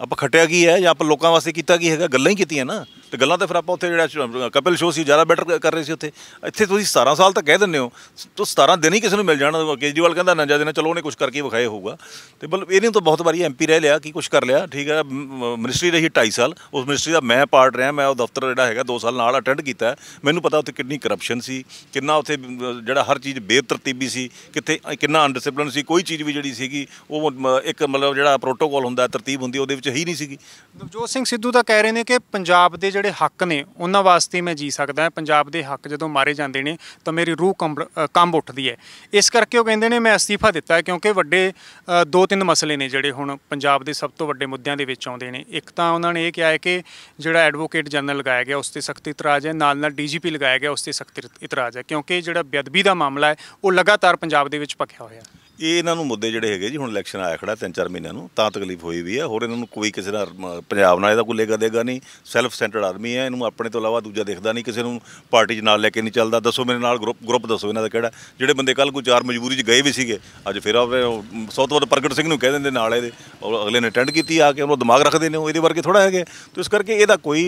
ਆਪਾਂ ਖਟਿਆ ਕੀ ਹੈ ਜਾਂ ਆਪਾਂ ਲੋਕਾਂ ਵਾਸਤੇ ਕੀਤਾ ਕੀ ਹੈਗਾ ਗੱਲਾਂ ਹੀ ਕੀਤੀਆਂ ਨਾ ਤੇ ਗੱਲਾਂ ਤੇ ਫਿਰ ਆਪਾਂ ਉੱਥੇ ਜਿਹੜਾ ਕਪਿਲ ਸ਼ੋਅ ਸੀ ਜ਼ਿਆਦਾ ਬੈਟਰ ਕਰ ਰਹੇ ਸੀ ਉੱਥੇ ਇੱਥੇ ਤੁਸੀਂ 17 ਸਾਲ ਤੱਕ ਕਹਿ ਦਿੰਦੇ ਹੋ ਤੂੰ 17 ਦਿਨ ਹੀ ਕਿਸੇ ਨੂੰ ਮਿਲ ਜਾਣਾ ਕੇਜੀਵਾਲ ਕਹਿੰਦਾ ਨਾ ਜਾਂ ਦੇਣਾ ਚਲੋ ਉਹਨੇ ਕੁਝ ਕਰਕੇ ਵਿਖਾਏ ਹੋਊਗਾ ਤੇ ਇਹ ਇਹਨੇ ਤਾਂ ਬਹੁਤ ਵਾਰੀ ਐਮਪੀ ਰਹਿ ਲਿਆ ਕੀ ਕੁਝ ਕਰ ਲਿਆ ਠੀਕ ਹੈ ਮਿਨਿਸਟਰੀ ਰਹੀ 2.5 ਸਾਲ ਉਸ ਮਿਨਿਸਟਰੀ ਦਾ ਮੈਂ ਪਾਰਟ ਰਿਹਾ ਮੈਂ ਉਹ ਦਫ਼ਤਰ ਜਿਹੜਾ ਹੈਗਾ 2 ਸਾਲ ਨਾਲ ਅਟੈਂਡ ਕੀਤਾ ਮੈਨੂੰ ਪਤਾ ਉੱਥੇ ਕਿੰਨੀ ਕਰਪਸ਼ਨ ਸੀ ਕਿੰਨਾ ਉੱਥੇ ਜਿਹੜਾ ਹਰ ਚੀਜ਼ ਬੇਤਰਤੀਬੀ ਸੀ ਕਿੱਥੇ ਕਿੰਨਾ ਅਨਡਿਸਪਲਿਨ ਸੀ ਕੋਈ ਚੀਜ਼ ਵੀ ਜਿਹੜੀ ਸੀਗੀ ਉਹ ਇੱਕ ਮਤਲਬ ਜਿਹੜਾ ਪ੍ਰੋਟੋਕਾਲ ਹੁੰਦਾ ਤਰਤੀਬ ਹੁੰਦੀ ਉਹਦੇ ਵਿੱਚ ਹੀ ਨਹੀਂ ਸੀਗੀ ਨਵਜੋਤ ਸਿੰਘ ਸਿੱਧੂ ਤਾਂ ਕਹਿ ਰਹੇ ਨੇ ਕਿ ਪੰਜਾਬ ਦੇ ਜਿਹੜੇ ਹੱਕ ਨੇ ਉਹਨਾਂ ਵਾਸਤੇ ਮੈਂ ਜੀ ਸਕਦਾ ਹਾਂ ਪੰਜਾਬ ਦੇ ਹੱਕ ਜਦੋਂ ਮਾਰੇ ਜਾਂਦੇ ਨੇ ਤਾਂ ਮੇਰੀ ਰੂਹ ਕੰਬ ਉੱਠਦੀ ਹੈ ਇਸ ਕਰਕੇ ਉਹ ਕਹਿੰਦੇ ਨੇ ਮੈਂ ਅਸਤੀਫਾ ਦਿੱਤਾ ਕਿਉਂਕਿ ਵੱਡੇ ਦੋ ਤਿੰਨ ਮਸਲੇ ਨੇ ਜਿਹੜੇ ਹੁਣ ਪੰਜਾਬ ਦੇ ਸਭ ਤੋਂ ਵੱਡੇ ਮੁੱਦਿਆਂ ਦੇ ਵਿੱਚ ਆਉਂਦੇ ਨੇ ਇੱਕ ਤਾਂ ਉਹਨਾਂ ਨੇ ਇਹ ਕਿਹਾ ਹੈ ਕਿ ਜਿਹੜਾ ਐਡਵੋਕੇਟ ਜਨਰਲ ਲਗਾਇਆ ਗਿਆ ਉਸ ਤੇ ਸਖਤੀ ਇਤਰਾਜ਼ ਹੈ ਨਾਲ ਨਾਲ ਡੀਜੀਪੀ ਲਗਾਇਆ ਗਿਆ ਉਸ ਤੇ ਸਖਤੀ ਇਤਰਾਜ਼ ਹੈ ਕਿਉਂਕਿ ਜਿਹੜਾ ਬੇਅਦਬੀ ਦਾ ਮਾਮਲਾ ਹੈ ਉਹ ਲਗਾਤਾਰ ਪੰਜਾਬ ਦੇ ਵਿੱਚ ਪੱਕਿਆ ਹੋਇਆ ਹੈ ਇਹ ਇਹਨਾਂ ਨੂੰ ਮੁੱਦੇ ਜਿਹੜੇ ਹੈਗੇ ਜੀ ਹੁਣ ਇਲੈਕਸ਼ਨ ਆਇਆ ਖੜਾ ਤਿੰਨ ਚਾਰ ਮਹੀਨਿਆਂ ਨੂੰ ਤਾਂ ਤਕਲੀਫ ਹੋਈ ਵੀ ਹੈ ਹੋਰ ਇਹਨਾਂ ਨੂੰ ਕੋਈ ਕਿਸੇ ਦਾ ਪੰਜਾਬ ਨਾਲ ਇਹਦਾ ਕੋਈ ਲੇਗਾ ਦੇਗਾ ਨਹੀਂ ਸੈਲਫ ਸੈਂਟਰਡ ਆਰਮੀ ਹੈ ਇਹਨੂੰ ਆਪਣੇ ਤੋਂ ਇਲਾਵਾ ਦੂਜਾ ਦੇਖਦਾ ਨਹੀਂ ਕਿਸੇ ਨੂੰ ਪਾਰਟੀ 'ਚ ਨਾਲ ਲੈ ਕੇ ਨਹੀਂ ਚੱਲਦਾ ਦੱਸੋ ਮੇਰੇ ਨਾਲ ਗਰੁੱਪ ਗਰੁੱਪ ਦੱਸੋ ਇਹਨਾਂ ਦਾ ਕਿਹੜਾ ਜਿਹੜੇ ਬੰਦੇ ਕੱਲ ਕੋਈ ਚਾਰ ਮਜਬੂਰੀ 'ਚ ਗਏ ਵੀ ਸੀਗੇ ਅੱਜ ਫਿਰ ਸੌਤ ਸੌਤਵਰ ਪ੍ਰਗਟ ਸਿੰਘ ਨੂੰ ਕਹਿ ਦਿੰਦੇ ਨਾਲ ਇਹਦੇ ਅਗਲੇ ਨੇ ਅਟੈਂਡ ਕੀਤੀ ਆ ਕੇ ਉਹ ਦਿਮਾਗ ਰੱਖਦੇ ਨੇ ਉਹ ਇਹਦੇ ਵਰਗੇ ਥੋੜਾ ਹੈਗੇ ਤੋ ਇਸ ਕਰਕੇ ਇਹਦਾ ਕੋਈ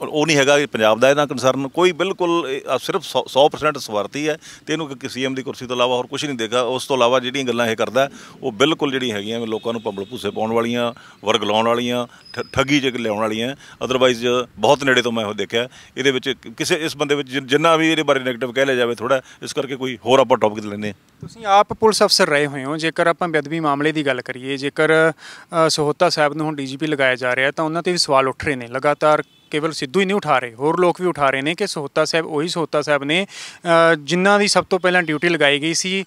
ਉਹ ਨਹੀਂ ਹੈਗਾ ਪੰਜਾਬ ਦਾ ਇਹਦਾ ਕੰਸਰਨ ਕੋਈ ਬਿਲਕੁਲ ਸਿਰਫ 100% ਸਵਾਰਤੀ ਹੈ ਤੇ ਇਹਨੂੰ ਕਿ ਸੀਐਮ ਦੀ ਕੁਰਸੀ ਤੋਂ ਇਲਾਵਾ ਹੋਰ ਕੁਝ ਨਹੀਂ ਦੇਖਾ ਉਸ ਤੋਂ ਇਲਾਵਾ ਜਿਹੜੀਆਂ ਗੱਲਾਂ ਇਹ ਕਰਦਾ ਉਹ ਬਿਲਕੁਲ ਜਿਹੜੀਆਂ ਹੈਗੀਆਂ ਲੋਕਾਂ ਨੂੰ ਪੰਬਲ ਭੂਸੇ ਪਾਉਣ ਵਾਲੀਆਂ ਵਰਗ ਲਾਉਣ ਵਾਲੀਆਂ ਠੱਗੀ ਚ ਲਿਆਉਣ ਵਾਲੀਆਂ ਅਦਰਵਾਈਜ਼ ਬਹੁਤ ਨੇੜੇ ਤੋਂ ਮੈਂ ਉਹ ਦੇਖਿਆ ਇਹਦੇ ਵਿੱਚ ਕਿਸੇ ਇਸ ਬੰਦੇ ਵਿੱਚ ਜਿੰਨਾ ਵੀ ਇਹਦੇ ਬਾਰੇ ਨੈਗੇਟਿਵ ਕਹਿ ਲਿਆ ਜਾਵੇ ਥੋੜਾ ਇਸ ਕਰਕੇ ਕੋਈ ਹੋਰ ਆਪਾਂ ਟੌਪਿਕ ਲੈਣੇ ਤੁਸੀਂ ਆਪ ਪੁਲਿਸ ਅਫਸਰ ਰਹੇ ਹੋਏ ਹੋ ਜੇਕਰ ਆਪਾਂ ਬੇਅਦਬੀ ਮਾਮਲੇ ਦੀ ਗੱਲ ਕਰੀਏ ਜੇਕਰ ਸਹੋਤਾ ਸਾਹਿਬ ਨੂੰ ਹੁਣ ਡੀਜੀਪੀ ਲਗਾਇਆ ਜਾ ਰਿਹਾ ਤਾਂ ਉਹਨਾਂ ਤੇ ਵੀ ਸਵਾਲ ਉੱਠ ਰਹੇ ਨੇ ਲਗਾਤਾਰ ਕੇਵਲ ਸਿੱਧੂ ਹੀ ਨਹੀਂ ਉਠਾ ਰਹੇ ਹੋਰ ਲੋਕ ਵੀ ਉਠਾ ਰਹੇ ਨੇ ਕਿ ਸੋਹਤਾ ਸਾਹਿਬ ਉਹੀ ਸੋਹਤਾ ਸਾਹਿਬ ਨੇ ਜਿਨ੍ਹਾਂ ਦੀ ਸਭ ਤੋਂ ਪਹਿਲਾਂ ਡਿਊਟੀ ਲਗਾਈ ਗਈ ਸੀ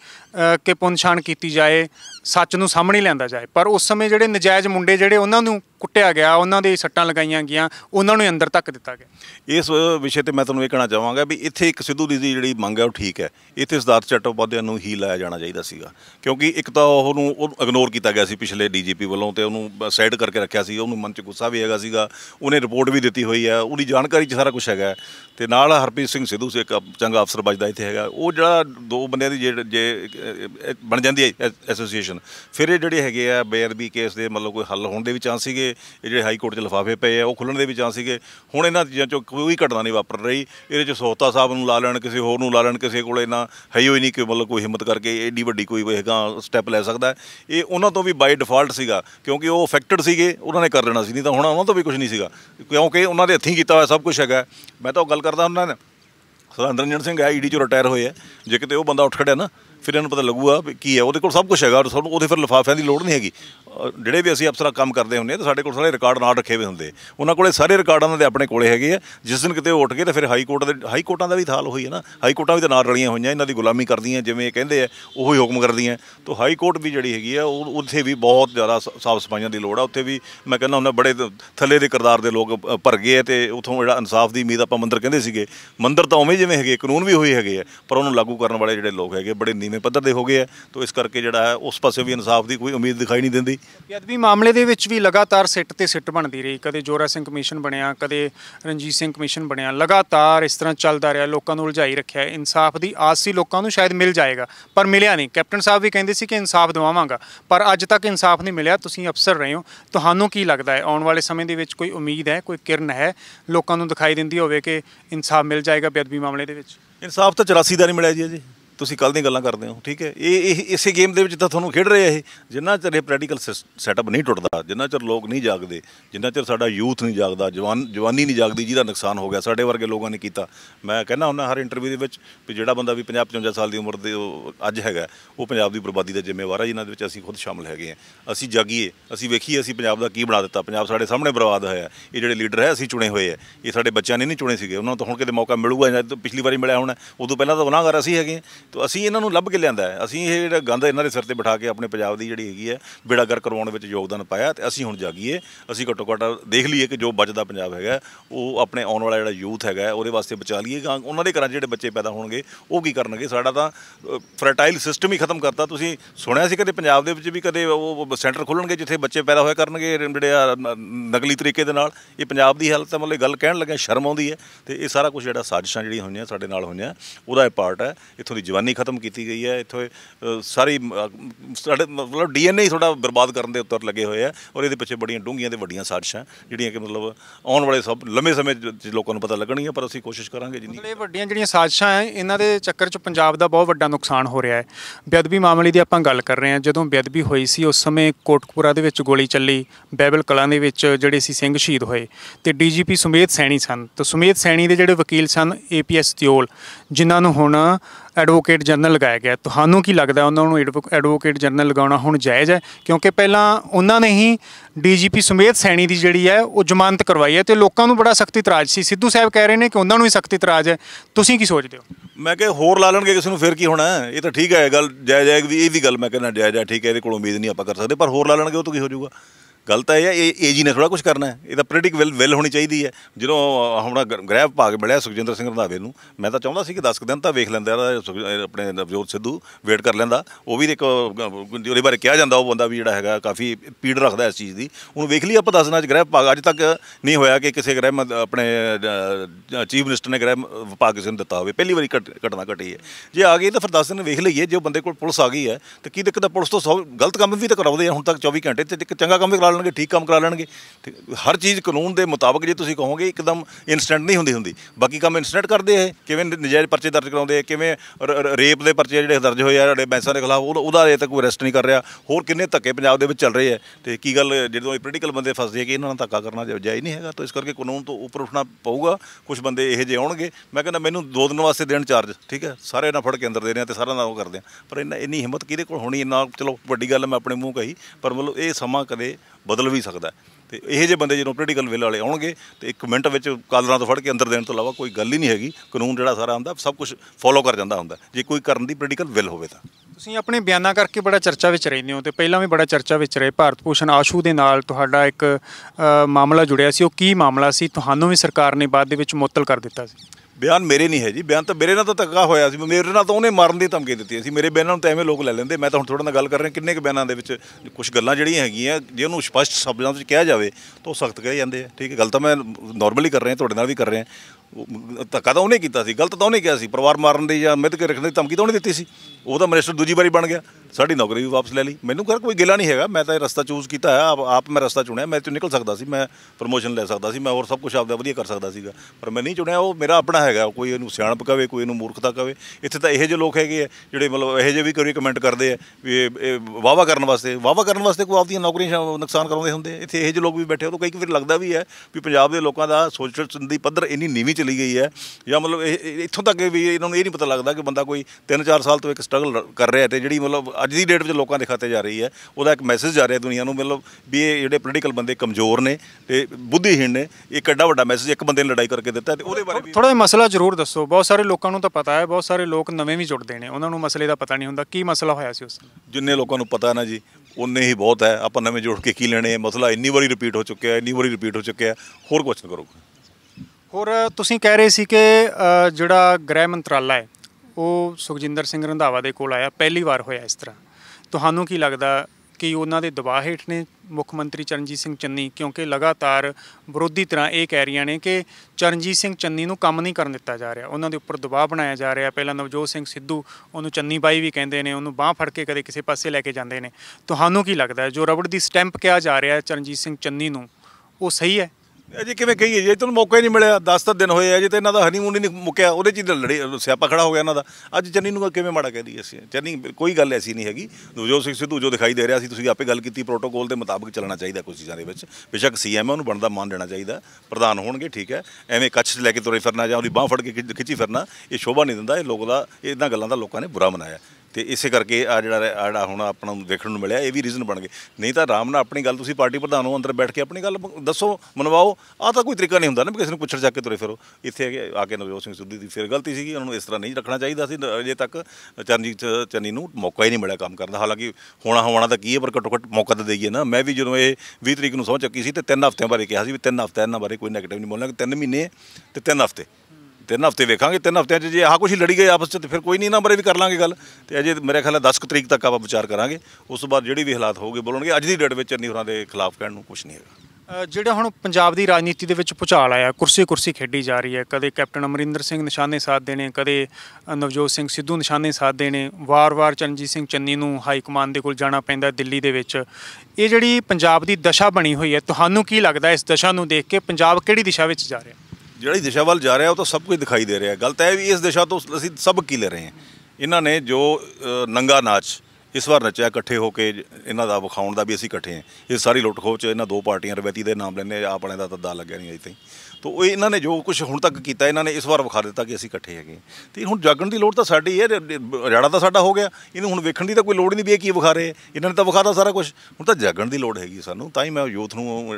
ਕਿ ਪੁੰਛਾਣ ਕੀਤੀ ਜਾਏ ਸੱਚ ਨੂੰ ਸਾਹਮਣੇ ਲਿਆਂਦਾ ਜਾਏ ਪਰ ਉਸ ਸਮੇਂ ਜਿਹੜੇ ਨਜਾਇਜ਼ ਮੁੰਡੇ ਜਿਹੜੇ ਉਹਨਾਂ ਨੂੰ ਕੁੱਟਿਆ ਗਿਆ ਉਹਨਾਂ ਦੇ ਸੱਟਾਂ ਲਗਾਈਆਂ ਗਈਆਂ ਉਹਨਾਂ ਨੂੰ ਅੰਦਰ ਧੱਕ ਦਿੱਤਾ ਗਿਆ ਇਸ ਵਿਸ਼ੇ ਤੇ ਮੈਂ ਤੁਹਾਨੂੰ ਇਹ ਕਹਿਣਾ ਚਾਹਾਂਗਾ ਵੀ ਇੱਥੇ ਇੱਕ ਸਿੱਧੂ ਦੀ ਜਿਹੜੀ ਮੰਗ ਹੈ ਉਹ ਠੀਕ ਹੈ ਇੱਥੇ ਸਰਦਾਰ ਚਟੋਪਾਧਿਆ ਨੂੰ ਹੀ ਲਾਇਆ ਜਾਣਾ ਚਾਹੀਦਾ ਸੀਗਾ ਕਿਉਂਕਿ ਇੱਕ ਤਾਂ ਉਹਨੂੰ ਉਹ ਇਗਨੋਰ ਕੀਤਾ ਗਿਆ ਸੀ ਪਿਛਲੇ ਡੀਜੀਪੀ ਵੱਲੋਂ ਤੇ ਉਹਨੂੰ ਸਾਈਡ ਕਰਕੇ ਰੱਖਿਆ ਸੀ ਉਹਨੂੰ ਮਨ 'ਚ ਗੁੱਸਾ ਵੀ ਹੈਗਾ ਸੀਗਾ ਉਹਨੇ ਰਿਪੋਰਟ ਵੀ ਦਿੱਤੀ ਹੋਈ ਹੈ ਉਹਦੀ ਜਾਣਕਾਰੀ 'ਚ ਸਾਰਾ ਕੁਝ ਹੈਗਾ ਤੇ ਨਾਲ ਹਰਪ੍ਰੀਤ ਸਿੰਘ ਸਿੱਧੂ ਸੀ ਇੱਕ ਚੰਗਾ ਅਫਸਰ ਵੱਜਦਾ ਇੱਥੇ ਹੈਗਾ ਉਹ ਜਿਹੜਾ ਦੋ ਬੰਦਿਆਂ ਦੀ ਜੇ ਬਣ ਜਾਂਦੀ ਹੈ ਐਸੋਸੀਏਸ਼ਨ ਫਿਰ ਇਹ ਜਿਹੜੇ ਹੈਗੇ ਆ ਬੇਅਰਬੀ ਕੇਸ ਦੇ ਮਤਲਬ ਕੋਈ ਹੱਲ ਹੋਣ ਦੇ ਵੀ ਚਾਂਸ ਸੀਗੇ ਇਹ ਜਿਹੜੇ ਹਾਈ ਕੋਰਟ 'ਚ ਲਫਾਫੇ ਪਏ ਆ ਉਹ ਖੁੱਲਣ ਦੇ ਵੀ ਚਾਂਸ ਸੀਗੇ ਹੁਣ ਇਹਨਾਂ ਚੀਜ਼ਾਂ 'ਚੋਂ ਕੋਈ ਘਟਨਾ ਨਹੀਂ ਵਾਪਰ ਰਹੀ ਇਹਦੇ 'ਚ ਸੋਹਤਾ ਸਾਹਿਬ ਨੂੰ ਲਾ ਲੈਣ ਕਿਸੇ ਹੋਰ ਨੂੰ ਲਾ ਲੈਣ ਕਿਸੇ ਕੋਲੇ ਨਾ ਹੈ ਹੀ ਨਹੀਂ ਕਿ ਮਤਲਬ ਕੋਈ ਹਿੰਮਤ ਕਰਕੇ ਏਡੀ ਵੱਡੀ ਕੋਈ ਵੇਗਾ ਸਟੈਪ ਲੈ ਸਕਦਾ ਇਹ ਉਹਨਾਂ ਤੋਂ ਵੀ ਬਾਈ ਡਿਫਾਲਟ ਸੀਗਾ ਕਿਉਂਕਿ ਉਹ ਅਫੈਕਟਡ ਸੀਗੇ ਉਹਨਾਂ ਨੇ ਕਰ ਲੈਣਾ ਸੀ ਨਹੀਂ ਤਾਂ ਹੁਣ ਉਹਨਾਂ ਤੋਂ ਵੀ ਕੁਝ ਨਹੀਂ ਸੀਗਾ ਕਿਉਂਕਿ ਉਹਨਾਂ ਦੇ ਹੱਥੀਂ ਕੀਤਾ ਹੋਇਆ ਸਭ ਕੁਝ ਹੈਗਾ ਮੈਂ ਤਾਂ ਉਹ ਗੱਲ ਕਰਦਾ ਉਹਨਾਂ ਨੇ ਸਰਦਾਰ ਰਣਜਨ ਸਿੰਘ ਹੈ ਈਡੀ ਚੋਂ ਰਿਟਾਇਰ ਹੋਏ ਆ ਜੇ ਕਿਤੇ ਉਹ ਬੰਦਾ ਉੱਠ ਖੜਿਆ ਨਾ ਫਿਰ ਇਹਨੂੰ ਪਤਾ ਲੱਗੂਗਾ ਕੀ ਹੈ ਉਹਦੇ ਕੋਲ ਸਭ ਕੁਝ ਹੈਗਾ ਔਰ ਉਹਦੇ ਫਿਰ ਲਫਾਫਿਆਂ ਦੀ ਲੋੜ ਨਹੀਂ ਹੈਗੀ ਜਿਹੜੇ ਵੀ ਅਸੀਂ ਅਫਸਰਾਂ ਕੰਮ ਕਰਦੇ ਹੁੰਦੇ ਆ ਤਾਂ ਸਾਡੇ ਕੋਲ ਸਾਰੇ ਰਿਕਾਰਡ ਨਾਲ ਰੱਖੇ ਹੋਏ ਹੁੰਦੇ ਉਹਨਾਂ ਕੋਲੇ ਸਾਰੇ ਰਿਕਾਰਡ ਉਹਨਾਂ ਦੇ ਆਪਣੇ ਕੋਲੇ ਹੈਗੇ ਆ ਜਿਸ ਦਿਨ ਕਿਤੇ ਉੱਠ ਗਏ ਤਾਂ ਫਿਰ ਹਾਈ ਕੋਰਟ ਦੇ ਹਾਈ ਕੋਰਟਾਂ ਦਾ ਵੀ ਥਾਲ ਹੋਈ ਹੈ ਨਾ ਹਾਈ ਕੋਰਟਾਂ ਵੀ ਤਾਂ ਨਾਲ ਰਲੀਆਂ ਹੋਈਆਂ ਇਹਨਾਂ ਦੀ ਗੁਲਾਮੀ ਕਰਦੀਆਂ ਜਿਵੇਂ ਇਹ ਕਹਿੰਦੇ ਆ ਹੀ ਹੁਕਮ ਕਰਦੀਆਂ ਤਾਂ ਹਾਈ ਕੋਰਟ ਵੀ ਜਿਹੜੀ ਹੈਗੀ ਆ ਉਹ ਉੱਥੇ ਵੀ ਬਹੁਤ ਜ਼ਿਆਦਾ ਸਾਫ ਸਫਾਈਆਂ ਦੀ ਲੋੜ ਆ ਉੱਥੇ ਵੀ ਮੈਂ ਕਹਿੰਦਾ ਉਹਨਾਂ ਬੜੇ ਥੱਲੇ ਦੇ ਕਰਦਾਰ ਦੇ ਲੋਕ ਭਰ ਗਏ ਤੇ ਉਥੋਂ ਜਿਹੜਾ ਇਨਸਾਫ ਦੀ ਉਮੀਦ ਆਪਾਂ ਮੰਦਰ ਕਹਿੰਦੇ ਸੀਗੇ ਮੰਦਰ ਤਾਂ ਉਵੇਂ ਜਿਵੇਂ ਹੈਗੇ ਕਾਨੂੰਨ ਵੀ ਹੋਈ ਹੈਗੇ ਆ ਪਰ ਉਹਨੂੰ ਲਾਗੂ ਕਰਨ ਵਾਲੇ ਜਿਹੜੇ ਲੋਕ ਹੈਗੇ ਬੜੇ ਜਿਵੇਂ ਪੱਧਰ ਦੇ ਹੋ ਗਏ ਆ ਤੋਂ ਇਸ ਕਰਕੇ ਜਿਹੜਾ ਹੈ ਉਸ ਪਾਸੇ ਵੀ ਇਨਸਾਫ ਦੀ ਕੋਈ ਉਮੀਦ ਦਿਖਾਈ ਨਹੀਂ ਦਿੰਦੀ ਅਦਬੀ ਮਾਮਲੇ ਦੇ ਵਿੱਚ ਵੀ ਲਗਾਤਾਰ ਸਿੱਟ ਤੇ ਸਿੱਟ ਬਣਦੀ ਰਹੀ ਕਦੇ ਜੋਰਾ ਸਿੰਘ ਕਮਿਸ਼ਨ ਬਣਿਆ ਕਦੇ ਰਣਜੀਤ ਸਿੰਘ ਕਮਿਸ਼ਨ ਬਣਿਆ ਲਗਾਤਾਰ ਇਸ ਤਰ੍ਹਾਂ ਚੱਲਦਾ ਰਿਹਾ ਲੋਕਾਂ ਨੂੰ ਉਲਝਾਈ ਰੱਖਿਆ ਇਨਸਾਫ ਦੀ ਆਸ ਸੀ ਲੋਕਾਂ ਨੂੰ ਸ਼ਾਇਦ ਮਿਲ ਜਾਏਗਾ ਪਰ ਮਿਲਿਆ ਨਹੀਂ ਕੈਪਟਨ ਸਾਹਿਬ ਵੀ ਕਹਿੰਦੇ ਸੀ ਕਿ ਇਨਸਾਫ ਦਿਵਾਵਾਂਗਾ ਪਰ ਅੱਜ ਤੱਕ ਇਨਸਾਫ ਨਹੀਂ ਮਿਲਿਆ ਤੁਸੀਂ ਅਫਸਰ ਰਹੇ ਹੋ ਤੁਹਾਨੂੰ ਕੀ ਲੱਗਦਾ ਹੈ ਆਉਣ ਵਾਲੇ ਸਮੇਂ ਦੇ ਵਿੱਚ ਕੋਈ ਉਮੀਦ ਹੈ ਕੋਈ ਕਿਰਨ ਹੈ ਲੋਕਾਂ ਨੂੰ ਦਿਖਾਈ ਦਿੰਦੀ ਹੋਵੇ ਕਿ ਇਨਸਾਫ ਮਿਲ ਜਾਏਗਾ ਬੇਅਦਬੀ ਮਾਮਲੇ ਦੇ ਵਿੱਚ ਇਨਸਾਫ ਤਾਂ 84 ਦਾ ਨਹੀਂ ਮਿਲਿਆ ਜੀ ਅਜੇ ਤੁਸੀਂ ਕੱਲ ਦੀ ਗੱਲਾਂ ਕਰਦੇ ਹੋ ਠੀਕ ਹੈ ਇਹ ਇਹ ਇਸੇ ਗੇਮ ਦੇ ਵਿੱਚ ਤਾਂ ਤੁਹਾਨੂੰ ਖੇਡ ਰਹੇ ਇਹ ਜਿੰਨਾ ਚਿਰ ਇਹ ਪ੍ਰੈਕਟੀਕਲ ਸੈਟਅਪ ਨਹੀਂ ਟੁੱਟਦਾ ਜਿੰਨਾ ਚਿਰ ਲੋਕ ਨਹੀਂ ਜਾਗਦੇ ਜਿੰਨਾ ਚਿਰ ਸਾਡਾ ਯੂਥ ਨਹੀਂ ਜਾਗਦਾ ਜਵਾਨ ਜਵਾਨੀ ਨਹੀਂ ਜਾਗਦੀ ਜਿਹਦਾ ਨੁਕਸਾਨ ਹੋ ਗਿਆ ਸਾਡੇ ਵਰਗੇ ਲੋਕਾਂ ਨੇ ਕੀਤਾ ਮੈਂ ਕਹਿੰਦਾ ਹੁੰਦਾ ਹਰ ਇੰਟਰਵਿਊ ਦੇ ਵਿੱਚ ਵੀ ਜਿਹੜਾ ਬੰਦਾ ਵੀ 50 55 ਸਾਲ ਦੀ ਉਮਰ ਦੇ ਅੱਜ ਹੈਗਾ ਉਹ ਪੰਜਾਬ ਦੀ ਬਰਬਾਦੀ ਦਾ ਜ਼ਿੰਮੇਵਾਰ ਹੈ ਜਿਨ੍ਹਾਂ ਦੇ ਵਿੱਚ ਅਸੀਂ ਖੁਦ ਸ਼ਾਮਲ ਹੈਗੇ ਆ ਅਸੀਂ ਜਾਗੀਏ ਅਸੀਂ ਵੇਖੀਏ ਅਸੀਂ ਪੰਜਾਬ ਦਾ ਕੀ ਬਣਾ ਦਿੱਤਾ ਪੰਜਾਬ ਸਾਡੇ ਸਾਹਮਣੇ ਬਰਬਾਦ ਹੋਇਆ ਇਹ ਜਿਹੜੇ ਲੀਡਰ ਹੈ ਅਸੀਂ ਚੁਣੇ ਹੋਏ ਆ ਇਹ ਸਾਡੇ ਬੱਚਿਆਂ ਨੇ ਨਹੀਂ ਚੁਣੇ ਸੀਗੇ ਉਹਨਾਂ ਨੂੰ ਤਾਂ ਹੁਣ ਕਿਤੇ ਮੌਕਾ ਮਿਲੂਗਾ ਜਾਂ ਪਿਛਲੀ ਵਾਰੀ ਮਿਲਿਆ ਹੋਣਾ ਉਦੋਂ ਪਹਿਲਾਂ ਤਾਂ ਗੁਨਾਹਗਰ ਅਸੀਂ ਹੈਗੇ ਤਾਂ ਅਸੀਂ ਇਹਨਾਂ ਨੂੰ ਲੱਭ ਕੇ ਲਿਆਂਦਾ ਹੈ ਅਸੀਂ ਇਹ ਜਿਹੜਾ ਗੰਦ ਇਹਨਾਂ ਦੇ ਸਿਰ ਤੇ ਬਿਠਾ ਕੇ ਆਪਣੇ ਪੰਜਾਬ ਦੀ ਜਿਹੜੀ ਹੈਗੀ ਹੈ ਬੇੜਾਗਰ ਕਰਵਾਉਣ ਵਿੱਚ ਯੋਗਦਾਨ ਪਾਇਆ ਤੇ ਅਸੀਂ ਹੁਣ ਜਾਗੀਏ ਅਸੀਂ ਘਟੋ ਘਟ ਦੇਖ ਲਈਏ ਕਿ ਜੋ ਬਚਦਾ ਪੰਜਾਬ ਹੈਗਾ ਉਹ ਆਪਣੇ ਆਉਣ ਵਾਲਾ ਜਿਹੜਾ ਯੂਥ ਹੈਗਾ ਉਹਦੇ ਵਾਸਤੇ ਬਚਾ ਲਈਏ ਉਹਨਾਂ ਦੇ ਘਰਾਂ ਜਿਹੜੇ ਬੱਚੇ ਪੈਦਾ ਹੋਣਗੇ ਉਹ ਕੀ ਕਰਨਗੇ ਸਾਡਾ ਤਾਂ ਫਰਟਾਈਲ ਸਿਸਟਮ ਹੀ ਖਤਮ ਕਰਤਾ ਤੁਸੀਂ ਸੁਣਿਆ ਸੀ ਕਦੇ ਪੰਜਾਬ ਦੇ ਵਿੱਚ ਵੀ ਕਦੇ ਉਹ ਸੈਂਟਰ ਖੋਲਣਗੇ ਜਿੱਥੇ ਬੱਚੇ ਪੈਦਾ ਹੋਇਆ ਕਰਨਗੇ ਜਿਹੜੇ ਨਕਲੀ ਤਰੀਕੇ ਦੇ ਨਾਲ ਇਹ ਪੰਜਾਬ ਦੀ ਹਾਲਤ ਹੈ ਮਤਲਬ ਗੱਲ ਕਹਿਣ ਲੱਗਿਆ ਸ਼ਰਮ ਆਉਂਦੀ ਹੈ ਤੇ ਇਹ ਸਾਰਾ ਕੁਝ ਜਿਹੜਾ ਸਾਜ਼ਿਸ਼ਾਂ ਜਿਹੜੀਆਂ ਹੋਈਆਂ ਸਾਡੇ ਨਾਲ ਹੋਈਆਂ ਉਹਦਾ ਇਹ ਪਾਰਟ ਹੈ ਇਥੋਂ ਦੀ ਜਵਾਨੀ ਕਿਸਾਨੀ ਖਤਮ ਕੀਤੀ ਗਈ ਹੈ ਇੱਥੇ ਸਾਰੀ ਮਤਲਬ ਡੀਐਨਏ ਹੀ ਥੋੜਾ ਬਰਬਾਦ ਕਰਨ ਦੇ ਉੱਤਰ ਲੱਗੇ ਹੋਏ ਆ ਔਰ ਇਹਦੇ ਪਿੱਛੇ ਬੜੀਆਂ ਡੂੰਘੀਆਂ ਤੇ ਵੱਡੀਆਂ ਸਾਜ਼ਿਸ਼ਾਂ ਜਿਹੜੀਆਂ ਕਿ ਮਤਲਬ ਆਉਣ ਵਾਲੇ ਸਭ ਲੰਮੇ ਸਮੇਂ ਲੋਕਾਂ ਨੂੰ ਪਤਾ ਹੈ ਪਰ ਅਸੀਂ ਕੋਸ਼ਿਸ਼ ਕਰਾਂਗੇ ਜਿੰਨੀ ਇਹ ਵੱਡੀਆਂ ਜਿਹੜੀਆਂ ਸਾਜ਼ਿਸ਼ਾਂ ਹੈ ਇਹਨਾਂ ਦੇ ਚੱਕਰ 'ਚ ਪੰਜਾਬ ਦਾ ਬਹੁਤ ਵੱਡਾ ਨੁਕਸਾਨ ਹੋ ਰਿਹਾ ਹੈ ਬੇਅਦਬੀ ਮਾਮਲੇ ਦੀ ਆਪਾਂ ਗੱਲ ਕਰ ਰਹੇ ਹਾਂ ਜਦੋਂ ਬੇਅਦਬੀ ਹੋਈ ਸੀ ਉਸ ਸਮੇਂ ਕੋਟਕਪੂਰਾ ਦੇ ਵਿੱਚ ਗੋਲੀ ਚੱਲੀ ਬੈਬਲ ਕਲਾਂ ਦੇ ਵਿੱਚ ਜਿਹੜੇ ਸੀ ਸਿੰਘ ਸ਼ਹੀਦ ਹੋਏ ਤੇ ਡੀਜੀਪੀ ਸੁਮੇਤ ਸੈਣੀ ਸਨ ਤਾਂ ਸੁਮੇਤ ਸੈਣੀ ਦੇ ਜਿਹੜੇ ਵਕੀਲ ਸਨ ਏਪੀਐਸ ਤਿਓਲ ਜਿਨ੍ਹਾਂ ਨੂੰ ਹੁਣ ਐਡਵੋਕੇਟ ਜਨਰਲ ਲਗਾਇਆ ਗਿਆ ਤੁਹਾਨੂੰ ਕੀ ਲੱਗਦਾ ਉਹਨਾਂ ਨੂੰ ਐਡਵੋਕੇਟ ਜਨਰਲ ਲਗਾਉਣਾ ਹੁਣ ਜਾਇਜ਼ ਹੈ ਕਿਉਂਕਿ ਪਹਿਲਾਂ ਉਹਨਾਂ ਨੇ ਹੀ ਡੀਜੀਪੀ ਸੁਮੇਧ ਸੈਣੀ ਦੀ ਜਿਹੜੀ ਹੈ ਉਹ ਜ਼ਮਾਨਤ ਕਰਵਾਈ ਹੈ ਤੇ ਲੋਕਾਂ ਨੂੰ ਬੜਾ ਸਖਤੀ ਇਤਰਾਜ਼ ਸੀ ਸਿੱਧੂ ਸਾਹਿਬ ਕਹਿ ਰਹੇ ਨੇ ਕਿ ਉਹਨਾਂ ਨੂੰ ਹੀ ਸਖਤੀ ਇਤਰਾਜ਼ ਹੈ ਤੁਸੀਂ ਕੀ ਸੋਚਦੇ ਹੋ ਮੈਂ ਕਿ ਹੋਰ ਲਾ ਲੈਣਗੇ ਕਿਸੇ ਨੂੰ ਫਿਰ ਕੀ ਹੋਣਾ ਇਹ ਤਾਂ ਠੀਕ ਹੈ ਗੱਲ ਜਾਇਜ਼ ਹੈ ਇਹ ਵੀ ਗੱਲ ਮੈਂ ਕਹਿੰਦਾ ਜਾਇਜ਼ ਹੈ ਠੀਕ ਹੈ ਇਹਦੇ ਕੋਲ ਉਮੀਦ ਨਹੀਂ ਆਪਾਂ ਕਰ ਸਕਦੇ ਪਰ ਹੋਰ ਲਾ ਲੈਣਗੇ ਉਹ ਤਾਂ ਕੀ ਹੋ ਜਾਊਗਾ ਗਲਤ ਹੈ ਇਹ ਏਜੀ ਨੇ ਥੋੜਾ ਕੁਝ ਕਰਨਾ ਹੈ ਇਹ ਤਾਂ ਪੋਲੀਟਿਕ ਵਿਲ ਵਿਲ ਹੋਣੀ ਚਾਹੀਦੀ ਹੈ ਜਦੋਂ ਹਮਣਾ ਗ੍ਰਹਿ ਭਾਗ ਮਿਲਿਆ ਸੁਖਜਿੰਦਰ ਸਿੰਘ ਰੰਧਾਵੇ ਨੂੰ ਮੈਂ ਤਾਂ ਚਾਹੁੰਦਾ ਸੀ ਕਿ 10 ਦਿਨ ਤਾਂ ਵੇਖ ਲੈਂਦਾ ਆਪਣੇ ਨਵਜੋਤ ਸਿੱਧੂ ਵੇਟ ਕਰ ਲੈਂਦਾ ਉਹ ਵੀ ਇੱਕ ਉਹਦੇ ਬਾਰੇ ਕਿਹਾ ਜਾਂਦਾ ਉਹ ਬੰਦਾ ਵੀ ਜਿਹੜਾ ਹੈਗਾ ਕਾਫੀ ਪੀੜ ਰੱਖਦਾ ਇਸ ਚੀਜ਼ ਦੀ ਉਹਨੂੰ ਵੇਖ ਲਈ ਆਪਾਂ ਦੱਸਣਾ ਅੱਜ ਚ ਗ੍ਰਹਿ ਭਾਗ ਅੱਜ ਤੱਕ ਨਹੀਂ ਹੋਇਆ ਕਿ ਕਿਸੇ ਗ੍ਰਹਿ ਆਪਣੇ ਚੀਫ ਮਿਨਿਸਟਰ ਨੇ ਗ੍ਰਹਿ ਵਿਭਾਗ ਕਿਸੇ ਨੂੰ ਦਿੱਤਾ ਹੋਵੇ ਪਹਿਲੀ ਵਾਰੀ ਘਟਨਾ ਘਟੀ ਹੈ ਜੇ ਆ ਗਈ ਤਾਂ ਫਿਰ 10 ਦਿਨ ਵੇਖ ਲਈਏ ਜੇ ਬੰਦੇ ਕੋਲ ਪੁਲਿਸ ਆ ਗਈ ਹੈ ਤਾਂ ਕੀ ਦਿੱਕਤ ਹੈ ਪੁਲਿਸ ਤੋਂ ਗਲਤ ਕੰਮ ਵੀ ਤਾਂ ਕਰਾਉਂਦੇ ਆ ਹੁਣ ਤੱਕ 24 ਘੰਟੇ ਤੇ ਇੱਕ ਚੰਗਾ ਕੰਮ ਵੀ ਕਰਾ ਲੈਣਗੇ ਠੀਕ ਕੰਮ ਕਰਾ ਲੈਣਗੇ ਹਰ ਚੀਜ਼ ਕਾਨੂੰਨ ਦੇ ਮੁਤਾਬਕ ਜੇ ਤੁਸੀਂ ਕਹੋਗੇ ਇੱਕਦਮ ਇਨਸਟੈਂਟ ਨਹੀਂ ਹੁੰਦੀ ਹੁੰਦੀ ਬਾਕੀ ਕੰਮ ਇਨਸਟੈਂਟ ਕਰਦੇ ਇਹ ਕਿਵੇਂ ਨਜਾਇਜ਼ ਪਰਚੇ ਦਰਜ ਕਰਾਉਂਦੇ ਕਿਵੇਂ ਰੇਪ ਦੇ ਪਰਚੇ ਜਿਹੜੇ ਦਰਜ ਹੋਏ ਆ ਸਾਡੇ ਬੈਂਸਾਂ ਦੇ ਖਿਲਾਫ ਉਹਦਾ ਅਜੇ ਤੱਕ ਕੋਈ ਅਰੈਸਟ ਨਹੀਂ ਕਰ ਰਿਹਾ ਹੋਰ ਕਿੰਨੇ ਧੱਕੇ ਪੰਜਾਬ ਦੇ ਵਿੱਚ ਚੱਲ ਰਹੇ ਆ ਤੇ ਕੀ ਗੱਲ ਜਦੋਂ ਇਹ ਪੋਲੀਟੀਕਲ ਬੰਦੇ ਫਸਦੇ ਆ ਕਿ ਇਹਨਾਂ ਨਾਲ ਧੱਕਾ ਕਰਨਾ ਜਾਇਜ਼ ਨਹੀਂ ਹੈਗਾ ਤਾਂ ਇਸ ਕਰਕੇ ਕਾਨੂੰਨ ਤੋਂ ਉੱਪਰ ਉੱਠਣਾ ਪਊਗਾ ਕੁਝ ਬੰਦੇ ਇਹੋ ਜਿਹੇ ਆਉਣਗੇ ਮੈਂ ਕਹਿੰਦਾ ਮੈਨੂੰ ਦੋ ਦਿਨ ਵਾਸਤੇ ਦੇਣ ਚਾਰਜ ਠੀਕ ਹੈ ਸਾਰੇ ਨਾ ਫੜ ਕੇ ਅੰਦਰ ਦੇ ਰਹੇ ਆ ਤੇ ਸਾਰਾ ਨਾਲ ਉਹ ਕਰਦੇ ਆ ਪਰ ਇਹਨਾਂ ਇੰਨੀ ਹਿੰਮਤ ਕਿਹਦੇ ਕੋਲ ਹੋਣੀ ਇਹਨਾਂ ਚਲੋ ਵੱਡੀ ਗੱਲ ਮੈਂ ਆਪਣੇ ਮੂੰਹ ਕਹੀ ਪਰ ਮਤਲਬ ਇਹ ਸਮਾਂ ਕਦੇ ਬਦਲ ਵੀ ਸਕਦਾ ਤੇ ਇਹ ਜੇ ਬੰਦੇ ਜਦੋਂ ਪੋਲੀਟੀਕਲ ਵਿਲ ਵਾਲੇ ਆਉਣਗੇ ਤੇ ਇੱਕ ਮਿੰਟ ਵਿੱਚ ਕਾਲਰਾਂ ਤੋਂ ਫੜ ਕੇ ਅੰਦਰ ਦੇਣ ਤੋਂ ਇਲਾਵਾ ਕੋਈ ਗੱਲ ਹੀ ਨਹੀਂ ਹੈਗੀ ਕਾਨੂੰਨ ਜਿਹੜਾ ਸਾਰਾ ਹੁੰਦਾ ਸਭ ਕੁਝ ਫੋਲੋ ਕਰ ਜਾਂਦਾ ਹੁੰਦਾ ਜੇ ਕੋਈ ਕਰਨ ਦੀ ਪੋਲੀਟੀਕਲ ਵਿਲ ਹੋਵੇ ਤਾਂ ਤੁਸੀਂ ਆਪਣੇ ਬਿਆਨਾਂ ਕਰਕੇ ਬੜਾ ਚਰਚਾ ਵਿੱਚ ਰਹਿੰਦੇ ਹੋ ਤੇ ਪਹਿਲਾਂ ਵੀ ਬੜਾ ਚਰਚਾ ਵਿੱਚ ਰਹੇ ਭਾਰਤ ਪੂਸ਼ਣ ਆਸ਼ੂ ਦੇ ਨਾਲ ਤੁਹਾਡਾ ਇੱਕ ਮਾਮਲਾ ਜੁੜਿਆ ਸੀ ਉਹ ਕੀ ਮਾਮਲਾ ਸੀ ਤੁਹਾਨੂੰ ਵੀ ਸਰਕਾਰ ਨੇ ਬਾਅਦ ਦੇ ਵਿੱਚ ਮੁਤਲ ਕਰ ਦਿੱਤਾ ਸੀ ਬਿਆਨ ਮੇਰੇ ਨਹੀਂ ਹੈ ਜੀ ਬਿਆਨ ਤਾਂ ਮੇਰੇ ਨਾਲ ਤਾਂ ਧੱਕਾ ਹੋਇਆ ਸੀ ਮੇਰੇ ਨਾਲ ਤਾਂ ਉਹਨੇ ਮਾਰਨ ਦੀ ਧਮਕੀ ਦਿੱਤੀ ਸੀ ਮੇਰੇ ਬਿਆਨਾਂ ਨੂੰ ਤਾਂ ਐਵੇਂ ਲੋਕ ਲੈ ਲੈਂਦੇ ਮੈਂ ਤਾਂ ਹੁਣ ਥੋੜਾ ਨਾਲ ਗੱਲ ਕਰ ਰਿਹਾ ਕਿੰਨੇ ਕੁ ਬਿਆਨਾਂ ਦੇ ਵਿੱਚ ਕੁਝ ਗੱਲਾਂ ਜਿਹੜੀਆਂ ਹੈਗੀਆਂ ਜੇ ਉਹਨੂੰ ਸਪਸ਼ਟ ਸ਼ਬਦਾਂ ਵਿੱਚ ਕਿਹਾ ਜਾਵੇ ਤਾਂ ਉਹ ਸਖਤ ਕਹੇ ਜਾਂਦੇ ਆ ਠੀਕ ਹੈ ਗੱਲ ਤਾਂ ਮੈਂ ਨਾਰਮਲੀ ਕਰ ਰਿਹਾ ਤੁਹਾਡੇ ਨਾਲ ਵੀ ਕਰ ਰਿਹਾ ਧੱਕਾ ਤਾਂ ਉਹਨੇ ਕੀਤਾ ਸੀ ਗਲਤ ਤਾਂ ਉਹਨੇ ਕਿਹਾ ਸੀ ਪਰਿਵਾਰ ਮਾਰਨ ਦੀ ਜਾਂ ਮਿੱਧ ਕੇ ਰੱਖਣ ਦੀ ਧਮਕੀ ਤਾਂ ਉਹਨੇ ਦਿੱਤੀ ਸੀ ਉਹ ਤਾਂ ਮਿਨਿਸਟਰ ਦੂਜੀ ਵਾਰੀ ਬਣ ਗਿਆ ਸਾਡੀ ਨੌਕਰੀ ਵੀ ਵਾਪਸ ਲੈ ਲਈ ਮੈਨੂੰ ਘਰ ਕੋਈ ਗਿਲਾ ਨਹੀਂ ਹੈਗਾ ਮੈਂ ਤਾਂ ਇਹ ਰਸਤਾ ਚੂਜ਼ ਕੀਤਾ ਹੈ ਆਪ ਮੈਂ ਰਸਤਾ ਚੁਣਿਆ ਮੈਂ ਤੇ ਨਿਕਲ ਸਕਦਾ ਸੀ ਮੈਂ ਪ੍ਰੋਮੋਸ਼ਨ ਲੈ ਸਕਦਾ ਸੀ ਮੈਂ ਹੋਰ ਸਭ ਕੁਝ ਆਪਦਾ ਵਧੀਆ ਕਰ ਸਕਦਾ ਸੀਗਾ ਪਰ ਮੈਂ ਨਹੀਂ ਚੁਣਿਆ ਉਹ ਮੇਰਾ ਆਪਣਾ ਹੈਗਾ ਕੋਈ ਇਹਨੂੰ ਸਿਆਣਪ ਕਵੇ ਕੋਈ ਇਹਨੂੰ ਮੂਰਖਤਾ ਕਵੇ ਇੱਥੇ ਤਾਂ ਇਹੋ ਜਿਹੇ ਲੋਕ ਹੈਗੇ ਆ ਜਿਹੜੇ ਮਤਲਬ ਇਹੋ ਜਿਹੇ ਵੀ ਕੋਈ ਕਮੈਂਟ ਕਰਦੇ ਆ ਵੀ ਇਹ ਵਾਵਾ ਕਰਨ ਵਾਸਤੇ ਵਾਵਾ ਕਰਨ ਵਾਸਤੇ ਕੋਈ ਆਪਦੀਆਂ ਨੌਕਰੀਆਂ ਨੁਕਸਾਨ ਕਰਾਉਂਦੇ ਹੁੰਦੇ ਇੱਥੇ ਇਹੋ ਜਿਹੇ ਲੋਕ ਵੀ ਬੈਠੇ ਉਹ ਕਈ ਵਾਰ ਲੱਗਦਾ ਵੀ ਹੈ ਵੀ ਪੰਜਾਬ ਦੇ ਲੋਕਾਂ ਦਾ ਸੋਚ ਦੀ ਪੱਧਰ ਇੰਨੀ ਨੀਵੀਂ ਚਲੀ ਗਈ ਹੈ ਜਾਂ ਮਤਲਬ ਇਹ ਇੱਥੋਂ ਤੱਕ ਵੀ ਇਹਨਾਂ ਨੂੰ ਇਹ ਨਹੀਂ ਪਤਾ ਲੱਗਦਾ ਕਿ ਬੰਦਾ ਕੋਈ 3-4 ਸਾਲ ਤੋਂ ਇੱਕ ਸਟਰਗਲ ਕਰ ਰਿਹਾ ਤੇ ਜਿਹੜੀ ਮਤਲਬ ਅੱਜ ਦੀ ਡੇਟ ਵਿੱਚ ਲੋਕਾਂ ਦੇ ਖਾਤੇ ਜਾ ਰਹੀ ਹੈ ਉਹਦਾ ਇੱਕ ਮੈਸੇਜ ਜਾ ਰਿਹਾ ਦੁਨੀਆ ਨੂੰ ਮਤਲਬ ਵੀ ਇਹ ਜਿਹੜੇ ਪੋਲੀਟੀਕਲ ਬੰਦੇ ਕਮਜ਼ੋਰ ਨੇ ਤੇ ਬੁੱਧੀਹੀਣ ਨੇ ਇੱਕ ਕੱਡਾ ਵੱਡਾ ਮੈਸੇਜ ਇੱਕ ਬੰਦੇ ਨੇ ਲੜਾਈ ਕਰਕੇ ਦਿੱਤਾ ਤੇ ਉਹਦੇ ਬਾਰੇ ਵੀ ਥੋੜਾ ਜਿਹਾ ਮਸਲਾ ਜ਼ਰੂਰ ਦੱਸੋ ਬਹੁਤ ਸਾਰੇ ਲੋਕਾਂ ਨੂੰ ਤਾਂ ਪਤਾ ਹੈ ਬਹੁਤ ਸਾਰੇ ਲੋਕ ਨਵੇਂ ਵੀ ਜੁੜਦੇ ਨੇ ਉਹਨਾਂ ਨੂੰ ਮਸਲੇ ਦਾ ਪਤਾ ਨਹੀਂ ਹੁੰਦਾ ਕੀ ਮਸਲਾ ਹੋਇਆ ਸੀ ਉਸ ਜਿੰਨੇ ਲੋਕਾਂ ਨੂੰ ਪਤਾ ਨਾ ਜੀ ਉਨੇ ਹੀ ਬਹੁਤ ਹੈ ਆਪਾਂ ਨਵੇਂ ਜੁੜ ਕੇ ਕੀ ਲੈਣੇ ਮਸਲਾ ਇੰਨੀ ਵਾਰੀ ਰਿਪੀਟ ਹੋ ਚੁੱਕਿਆ ਇੰਨੀ ਵਾਰੀ ਰਿਪੀਟ ਹੋ ਚੁੱਕਿਆ ਹੋਰ ਕੁਐਸਚਨ ਕਰੋ ਹੋਰ ਤੁਸੀਂ ਕਹਿ ਰਹੇ ਸੀ ਕਿ ਜਿਹੜਾ ਗ੍ਰਹਿ ਮੰਤਰਾਲਾ ਹੈ ਉਹ ਸੁਖਜਿੰਦਰ ਸਿੰਘ ਰੰਧਾਵਾ ਦੇ ਕੋਲ ਆਇਆ ਪਹਿਲੀ ਵਾਰ ਹੋਇਆ ਇਸ ਤਰ੍ਹਾਂ ਤੁਹਾਨੂੰ ਕੀ ਲੱਗਦਾ ਕਿ ਉਹਨਾਂ ਦੇ ਦਬਾਅ ਹੇਠ ਨੇ ਮੁੱਖ ਮੰਤਰੀ ਚਰਨਜੀਤ ਸਿੰਘ ਚੰਨੀ ਕਿਉਂਕਿ ਲਗਾਤਾਰ ਵਿਰੋਧੀ ਤਰ੍ਹਾਂ ਇਹ ਕਹਿ ਰਹੀਆਂ ਨੇ ਕਿ ਚਰਨਜੀਤ ਸਿੰਘ ਚੰਨੀ ਨੂੰ ਕੰਮ ਨਹੀਂ ਕਰਨ ਦਿੱਤਾ ਜਾ ਰਿਹਾ ਉਹਨਾਂ ਦੇ ਉੱਪਰ ਦਬਾਅ ਬਣਾਇਆ ਜਾ ਰਿਹਾ ਪਹਿਲਾਂ ਨਵਜੋਤ ਸਿੰਘ ਸਿੱਧੂ ਉਹਨੂੰ ਚੰਨੀ ਬਾਈ ਵੀ ਕਹਿੰਦੇ ਨੇ ਉਹਨੂੰ ਬਾਹ ਫੜ ਕੇ ਕਦੇ ਕਿਸੇ ਪਾਸੇ ਲੈ ਕੇ ਜਾਂਦੇ ਨੇ ਤੁਹਾਨੂੰ ਕੀ ਲੱਗਦਾ ਜੋ ਰਬੜ ਦੀ ਸਟੈਂਪ ਕਿਹਾ ਜਾ ਰਿਹਾ ਚਰਨਜੀਤ ਸਿੰਘ ਚੰਨੀ ਨੂੰ ਉਹ ਸਹੀ ਹੈ ਅਜੇ ਕਿਵੇਂ ਕਹੀਏ ਜੇ ਤੁਹਾਨੂੰ ਮੌਕਾ ਹੀ ਨਹੀਂ ਮਿਲਿਆ 10 ਦਿਨ ਹੋਏ ਆ ਜੇ ਤੇ ਇਹਨਾਂ ਦਾ ਹਨੀਮੂਨ ਹੀ ਨਹੀਂ ਮੁੱਕਿਆ ਉਹਦੇ ਚ ਹੀ ਲੜੇ ਸਿਆਪਾ ਖੜਾ ਹੋ ਗਿਆ ਇਹਨਾਂ ਦਾ ਅੱਜ ਚੰਨੀ ਨੂੰ ਕਿਵੇਂ ਮਾੜਾ ਕਹਿ ਦਈਏ ਅਸੀਂ ਚੰਨੀ ਕੋਈ ਗੱਲ ਐਸੀ ਨਹੀਂ ਹੈਗੀ ਦੂਜੋ ਸਿੱਖ ਸਿੱਧੂ ਜੋ ਦਿਖਾਈ ਦੇ ਰਿਹਾ ਸੀ ਤੁਸੀਂ ਆਪੇ ਗੱਲ ਕੀਤੀ ਪ੍ਰੋਟੋਕੋਲ ਦੇ ਮੁਤਾਬਕ ਚੱਲਣਾ ਚਾਹੀਦਾ ਕੁਝ ਚੀਜ਼ਾਂ ਦੇ ਵਿੱਚ ਬੇਸ਼ੱਕ ਸੀਐਮ ਉਹਨੂੰ ਬਣਦਾ ਮਾਨ ਦੇਣਾ ਚਾਹੀਦਾ ਪ੍ਰਧਾਨ ਹੋਣਗੇ ਠੀਕ ਹੈ ਐਵੇਂ ਕੱਛ ਲੈ ਕੇ ਤੁਰੇ ਫਿਰਨਾ ਜਾਂ ਉਹਦੀ ਬਾਹ ਫੜ ਕੇ ਖਿੱਚੀ ਫਿਰਨਾ ਇਹ ਸ਼ੋਭਾ ਨਹੀਂ ਦਿੰਦਾ ਇਹ ਲੋਕ ਦਾ ਇਹਨਾਂ ਗੱਲਾਂ ਦਾ ਲੋਕਾਂ ਨੇ ਬੁਰਾ ਮਨਾਇਆ ਤੇ ਇਸੇ ਕਰਕੇ ਆ ਜਿਹੜਾ ਆੜਾ ਹੁਣ ਆਪਣਾ ਦੇਖਣ ਨੂੰ ਮਿਲਿਆ ਇਹ ਵੀ ਰੀਜ਼ਨ ਬਣ ਗਏ ਨਹੀਂ ਤਾਂ ਰਾਮ ਨਾਲ ਆਪਣੀ ਗੱਲ ਤੁਸੀਂ ਪਾਰਟੀ ਪ੍ਰਧਾਨ ਹੋ ਅੰਦਰ ਬੈਠ ਕੇ ਆਪਣੀ ਗੱਲ ਦੱਸੋ ਮਨਵਾਓ ਆ ਤਾਂ ਕੋਈ ਤਰੀਕਾ ਨਹੀਂ ਹੁੰਦਾ ਨਾ ਕਿਸੇ ਨੂੰ ਪੁੱਛੜ ਜਾ ਕੇ ਤੁਰੇ ਫਿਰੋ ਇੱਥੇ ਆ ਕੇ ਨਵਜੋਤ ਸਿੰਘ ਸੁੱਧੀ ਦੀ ਫਿਰ ਗਲਤੀ ਸੀਗੀ ਉਹਨਾਂ ਨੂੰ ਇਸ ਤਰ੍ਹਾਂ ਨਹੀਂ ਰੱਖਣਾ ਚਾਹੀਦਾ ਸੀ ਅਜੇ ਤੱਕ ਚਰਨਜੀਤ ਚੰਨੀ ਨੂੰ ਮੌਕਾ ਹੀ ਨਹੀਂ ਮਿਲਿਆ ਕੰਮ ਕਰਨ ਦਾ ਹਾਲਾਂਕਿ ਹੋਣਾ ਹੋਣਾ ਤਾਂ ਕੀ ਹੈ ਪਰ ਘੱਟੋ ਘੱਟ ਮੌਕਾ ਤਾਂ ਦੇਈਏ ਨਾ ਮੈਂ ਵੀ ਜਦੋਂ ਇਹ 20 ਤਰੀਕ ਨੂੰ ਸੌਂ ਚੱਕੀ ਸੀ ਤੇ ਤਿੰਨ ਹਫ਼ਤਿਆਂ ਬਾਰੇ ਕਿਹਾ ਸੀ ਵੀ ਤਿੰਨ ਹਫ਼ਤੇ ਇਹਨਾਂ ਬਾਰੇ ਕੋਈ ਨੈਗੇਟਿਵ ਨਹੀਂ ਬੋਲਣਾ ਕਿ ਤਿੰਨ ਮਹੀਨੇ ਤੇ ਤਿੰਨ ਹਫ਼ਤੇ ਤਿੰਨ ਹਫ਼ਤੇ ਵੇਖਾਂਗੇ ਤਿੰਨ ਹਫ਼ਤਿਆਂ 'ਚ ਜੇ ਆਹ ਕੁਝ ਲੜੀ ਗਏ ਆਪਸ 'ਚ ਤੇ ਫਿਰ ਕੋਈ ਨਹੀਂ ਇਹਨਾਂ ਬਾਰੇ ਵੀ ਕਰ ਲਾਂਗੇ ਗੱਲ ਤੇ ਅਜੇ ਮੇਰੇ ਖਿਆਲ ਹੈ 10 ਤਰੀਕ ਤੱਕ ਆਪਾਂ ਵਿਚਾਰ ਕਰਾਂਗੇ ਉਸ ਤੋਂ ਬਾਅਦ ਜਿਹੜੀ ਵੀ ਹਾਲਾਤ ਹੋਊਗੇ ਬੋਲਣਗੇ ਅੱਜ ਦੀ ਡੇਟ ਵਿੱਚ ਨਹੀਂ ਹੋਰਾਂ ਦੇ ਖਿਲਾਫ ਕਹਿਣ ਨੂੰ ਕੁਝ ਨਹੀਂ ਹੈਗਾ ਜਿਹੜਾ ਹੁਣ ਪੰਜਾਬ ਦੀ ਰਾਜਨੀਤੀ ਦੇ ਵਿੱਚ ਪੁਚਾਲ ਆਇਆ ਕੁਰਸੀ ਕੁਰਸੀ ਖੇਡੀ ਜਾ ਰਹੀ ਹੈ ਕਦੇ ਕੈਪਟਨ ਅਮਰਿੰਦਰ ਸਿੰਘ ਨਿਸ਼ਾਨੇ ਸਾਥ ਦੇਣੇ ਕਦੇ ਨਵਜੋਤ ਸਿੰਘ ਸਿੱਧੂ ਨਿਸ਼ਾਨੇ ਸਾਥ ਦੇਣੇ ਵਾਰ-ਵਾਰ ਚੰਨਜੀਤ ਸਿੰਘ ਚੰਨੀ ਨੂੰ ਹਾਈ ਕਮਾਂਡ ਦੇ ਕੋਲ ਜਾਣਾ ਪੈਂਦਾ ਦਿੱਲੀ ਦੇ ਵਿੱਚ ਇਹ ਜਿਹੜੀ ਪੰਜਾਬ ਦੀ ਦਸ਼ਾ ਬਣੀ ਹੋਈ ਹੈ ਤੁਹਾਨੂੰ ਕੀ ਲੱਗਦਾ ਇਸ ਦਸ਼ਾ ਨੂੰ ਦੇਖ ਕੇ ਪੰਜਾਬ ਕਿਹੜੀ ਦਿਸ਼ਾ ਵਿੱਚ ਜਾ ਰਿਹਾ ਜਿਹੜੀ ਦਿਸ਼ਾ ਵੱਲ ਜਾ ਰਿਹਾ ਉਹ ਤਾਂ ਸਭ ਕੁਝ ਦਿਖਾਈ ਦੇ ਰਿਹਾ ਗਲਤ ਹੈ ਵੀ ਇਸ ਦਿਸ਼ਾ ਤੋਂ ਅਸੀਂ ਸਭ ਕੀ ਲੈ ਰਹੇ ਹਾਂ ਇਹਨਾਂ ਨੇ ਜੋ ਨੰਗਾ ਨਾਚ ਇਸ ਵਾਰ ਨੱਚਿਆ ਇਕੱਠੇ ਹੋ ਕੇ ਇਹਨਾਂ ਦਾ ਵਿਖਾਉਣ ਦਾ ਵੀ ਅਸੀਂ ਇਕੱਠੇ ਹਾਂ ਇਹ ਸਾਰੀ ਲੁੱਟ ਖੋਚ ਇਹਨਾਂ ਦੋ ਪਾਰਟੀਆਂ ਰਵੈਤੀ ਦੇ ਨਾਮ ਲੈਣੇ ਆਪਣੇ ਦਾ ਤਾਂ ਦਾ ਲੱਗਿਆ ਨਹੀਂ ਅਜੇ ਤੋ ਉਹ ਇਹਨਾਂ ਨੇ ਜੋ ਕੁਝ ਹੁਣ ਤੱਕ ਕੀਤਾ ਇਹਨਾਂ ਨੇ ਇਸ ਵਾਰ ਵਿਖਾ ਦਿੱਤਾ ਕਿ ਅਸੀਂ ਇਕੱਠੇ ਹੈਗੇ ਤੇ ਹੁਣ ਜਾਗਣ ਦੀ ਲੋੜ ਤਾਂ ਸਾਡੀ ਹੈ ਜਿਹੜਾ ਤਾਂ ਸਾਡਾ ਹੋ ਗਿਆ ਇਹਨੂੰ ਹੁਣ ਵੇਖਣ ਦੀ ਤਾਂ ਕੋਈ ਲੋੜ ਨਹੀਂ ਵੀ ਇਹ ਕੀ ਵਿਖਾ ਰਹੇ ਇਹਨਾਂ ਨੇ ਤਾਂ ਵਿਖਾਤਾ ਸਾਰਾ ਕੁਝ ਹੁਣ ਤਾਂ ਜਾਗਣ ਦੀ ਲੋੜ ਹੈਗੀ ਸਾਨੂੰ ਤਾਂ ਹੀ ਮੈਂ ਯੂਥ ਨੂੰ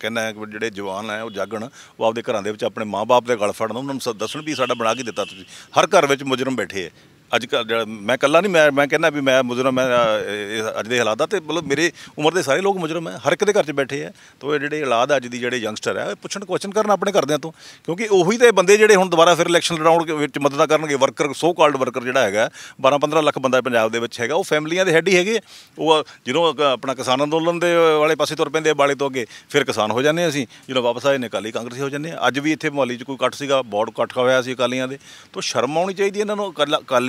ਕਹਿੰਦਾ ਕਿ ਜਿਹੜੇ ਜਵਾਨ ਹੈ ਉਹ ਜਾਗਣ ਉਹ ਆਪਦੇ ਘਰਾਂ ਦੇ ਵਿੱਚ ਆਪਣੇ ਮਾਪੇ ਦੇ ਗਲ ਫੜਨ ਉਹਨਾਂ ਨੂੰ ਦੱਸਣ ਵੀ ਸਾਡਾ ਬਣਾ ਕੇ ਦਿੱਤਾ ਤੁਸੀਂ ਹਰ ਘਰ ਵਿੱਚ ਮੁਜਰਮ ਬੈਠੇ ਹੈ ਅੱਜ ਕੱਲ ਜਿਹੜਾ ਮੈਂ ਕੱਲਾ ਨਹੀਂ ਮੈਂ ਮੈਂ ਕਹਿੰਦਾ ਵੀ ਮੈਂ ਮੁਜਰਮ ਮੈਂ ਅੱਜ ਦੇ ਹਾਲਾਤ ਤੇ ਮਤਲਬ ਮੇਰੇ ਉਮਰ ਦੇ ਸਾਰੇ ਲੋਕ ਮੁਜਰਮ ਹੈ ਹਰ ਇੱਕ ਦੇ ਘਰ 'ਚ ਬੈਠੇ ਆ ਤੋ ਇਹ ਜਿਹੜੇ ਹਾਲਾਤ ਅੱਜ ਦੀ ਜਿਹੜੇ ਯੰਗਸਟਰ ਆ ਪੁੱਛਣ ਕੁਐਸਚਨ ਕਰਨ ਆਪਣੇ ਘਰਦਿਆਂ ਤੋਂ ਕਿਉਂਕਿ ਉਹੀ ਤੇ ਬੰਦੇ ਜਿਹੜੇ ਹੁਣ ਦੁਬਾਰਾ ਫਿਰ ਇਲੈਕਸ਼ਨ ਲੜਾਉਣ ਵਿੱਚ ਮਦਦ ਕਰਨਗੇ ਵਰਕਰ ਸੋ ਕਾਲਡ ਵਰਕਰ ਜਿਹੜਾ ਹੈਗਾ 12 15 ਲੱਖ ਬੰਦਾ ਪੰਜਾਬ ਦੇ ਵਿੱਚ ਹੈਗਾ ਉਹ ਫੈਮਲੀਆਂ ਦੇ ਹੈਡ ਹੀ ਹੈਗੇ ਉਹ ਜਿਹਨੋਂ ਆਪਣਾ ਕਿਸਾਨ ਅੰਦੋਲਨ ਦੇ ਵਾਲੇ ਪਾਸੇ ਤੁਰ ਪੈਂਦੇ ਬਾਲੇ ਤੋਂ ਅੱਗੇ ਫਿਰ ਕਿਸਾਨ ਹੋ ਜਾਂਦੇ ਅਸੀਂ ਜਦੋਂ ਵਾਪਸ ਆਏ ਨੇ ਅਕਾਲੀ ਕਾਂਗਰਸੀ ਹੋ ਜਾਂਦੇ ਅੱਜ ਵੀ ਇੱਥੇ ਮੋਹਾਲੀ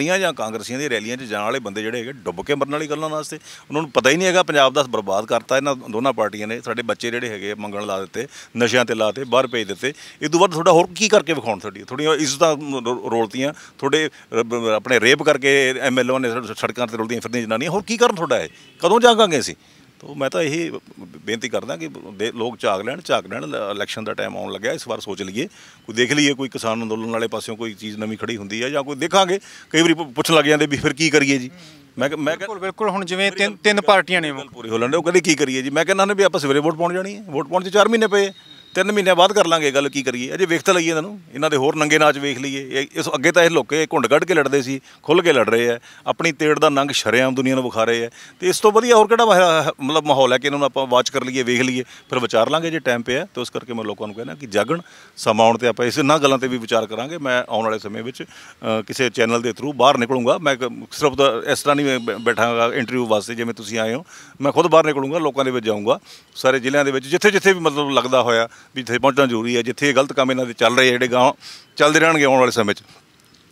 ਰੈਲੀਆਂ ਜਾਂ ਕਾਂਗਰਸੀਆਂ ਦੀਆਂ ਰੈਲੀਆਂ 'ਚ ਜਾਣ ਵਾਲੇ ਬੰਦੇ ਜਿਹੜੇ ਹੈਗੇ ਡੁੱਬ ਕੇ ਮਰਨ ਵਾਲੀ ਗੱਲਾਂ ਵਾਸਤੇ ਉਹਨਾਂ ਨੂੰ ਪਤਾ ਹੀ ਨਹੀਂ ਹੈਗਾ ਪੰਜਾਬ ਦਾ ਬਰਬਾਦ ਕਰਤਾ ਇਹਨਾਂ ਦੋਨਾਂ ਪਾਰਟੀਆਂ ਨੇ ਸਾਡੇ ਬੱਚੇ ਜਿਹੜੇ ਹੈਗੇ ਮੰਗਣ ਲਾ ਦਿੱਤੇ ਨਸ਼ਿਆਂ ਤੇ ਲਾਤੇ ਬਾਹਰ ਭੇਜ ਦਿੱਤੇ ਇਸ ਤੋਂ ਬਾਅਦ ਤੁਹਾਡਾ ਹੋਰ ਕੀ ਕਰਕੇ ਵਿਖਾਉਣ ਤੁਹਾਡੀ ਥੋੜੀਆਂ ਦਾ ਰੋਲਤੀਆਂ ਤੁਹਾਡੇ ਆਪਣੇ ਰੇਪ ਕਰਕੇ ਐਮਐਲਓ ਨੇ ਸੜਕਾਂ ਤੇ ਰੋਲਦੀਆਂ ਫਿਰਦੀਆਂ ਜਨਾਨੀਆਂ ਹੋਰ ਕੀ ਕਰਨ ਤੁਹਾਡਾ ਇਹ ਕਦੋਂ ਜਾਗਾਂਗੇ ਅਸੀਂ ਤੋ ਮੈਂ ਤਾਂ ਇਹੀ ਬੇਨਤੀ ਕਰਦਾ ਕਿ ਲੋਕ ਝਾਕ ਲੈਣ ਝਾਕ ਲੈਣ ਇਲੈਕਸ਼ਨ ਦਾ ਟਾਈਮ ਆਉਣ ਲੱਗਿਆ ਇਸ ਵਾਰ ਸੋਚ ਲਈਏ ਕੋਈ ਦੇਖ ਲਈਏ ਕੋਈ ਕਿਸਾਨ ਅੰਦੋਲਨ ਵਾਲੇ ਪਾਸਿਓਂ ਕੋਈ ਚੀਜ਼ ਨਵੀਂ ਖੜੀ ਹੁੰਦੀ ਹੈ ਜਾਂ ਕੋਈ ਦੇਖਾਂਗੇ ਕਈ ਵਾਰੀ ਪੁੱਛਣ ਲੱਗ ਜਾਂਦੇ ਵੀ ਫਿਰ ਕੀ ਕਰੀਏ ਜੀ ਮੈਂ ਮੈਂ ਬਿਲਕੁਲ ਬਿਲਕੁਲ ਹੁਣ ਜਿਵੇਂ ਤਿੰਨ ਤਿੰਨ ਪਾਰਟੀਆਂ ਨੇ ਪੂਰੀ ਹੋ ਲੈਣ ਉਹ ਕਦੇ ਕੀ ਕਰੀਏ ਜੀ ਮੈਂ ਕਹਿੰਦਾ ਨੇ ਵੀ ਆਪਾਂ ਸਵੇਰੇ ਵੋਟ ਪਾਉਣ ਜਾਣੀ ਹੈ ਵੋਟ ਪਾਉਣ 'ਚ 4 ਮਹੀਨੇ ਪਏ ਤਿੰਨ ਮਹੀਨੇ ਬਾਅਦ ਕਰ ਲਾਂਗੇ ਗੱਲ ਕੀ ਕਰੀਏ ਅਜੇ ਵੇਖ ਤਾਂ ਲਈਏ ਇਹਨਾਂ ਨੂੰ ਇਹਨਾਂ ਦੇ ਹੋਰ ਨੰਗੇ ਨਾਚ ਵੇਖ ਲਈਏ ਇਸ ਅੱਗੇ ਤਾਂ ਇਹ ਲੋਕੇ ਘੁੰਡ ਕੱਢ ਕੇ ਲੜਦੇ ਸੀ ਖੁੱਲ ਕੇ ਲੜ ਰਹੇ ਆ ਆਪਣੀ ਤੇੜ ਦਾ ਨੰਗ ਸ਼ਰਿਆਮ ਦੁਨੀਆ ਨੂੰ ਵਿਖਾ ਰਹੇ ਆ ਤੇ ਇਸ ਤੋਂ ਵਧੀਆ ਹੋਰ ਕਿਹੜਾ ਮਤਲਬ ਮਾਹੌਲ ਹੈ ਕਿ ਇਹਨਾਂ ਨੂੰ ਆਪਾਂ ਵਾਚ ਕਰ ਲਈਏ ਵੇਖ ਲਈਏ ਫਿਰ ਵਿਚਾਰ ਲਾਂਗੇ ਜੇ ਟਾਈਮ ਪਿਆ ਤਾਂ ਉਸ ਕਰਕੇ ਮੈਂ ਲੋਕਾਂ ਨੂੰ ਕਹਿੰਦਾ ਕਿ ਜਾਗਣ ਸਮਾਂ ਆਉਣ ਤੇ ਆਪਾਂ ਇਸ ਇਹਨਾਂ ਗੱਲਾਂ ਤੇ ਵੀ ਵਿਚਾਰ ਕਰਾਂਗੇ ਮੈਂ ਆਉਣ ਵਾਲੇ ਸਮੇਂ ਵਿੱਚ ਕਿਸੇ ਚੈਨਲ ਦੇ ਥਰੂ ਬਾਹਰ ਨਿਕਲੂੰਗਾ ਮੈਂ ਸਿਰਫ ਇਸ ਤਰ੍ਹਾਂ ਨਹੀਂ ਬੈਠਾਂਗਾ ਇੰਟਰਵਿਊ ਵਾਸਤੇ ਜਿਵੇਂ ਤੁਸੀਂ ਆਏ ਹੋ ਮੈਂ ਖੁਦ ਬਾਹਰ ਨਿਕਲੂੰਗਾ ਲੋਕਾਂ ਦੇ ਵਿੱਚ ਜਾਊਂਗਾ ਸਾਰੇ ਜ਼ਿਲ੍ਹਿਆਂ ਦੇ ਵਿੱਚ ਜਿੱਥੇ ਜਿੱਥੇ ਵੀ ਮਤਲਬ ਲੱਗਦਾ ਹੋਇਆ ਵੀ ਜਿੱਥੇ ਪਹੁੰਚਣਾ ਜ਼ਰੂਰੀ ਹੈ ਜਿੱਥੇ ਇਹ ਗਲਤ ਕੰਮ ਇਹਨਾਂ ਦੇ ਚੱਲ ਰਹੇ ਜਿਹੜੇ ਗਾਂ ਚੱਲਦੇ ਰਹਿਣਗੇ ਆਉਣ ਵਾਲੇ ਸਮੇਂ 'ਚ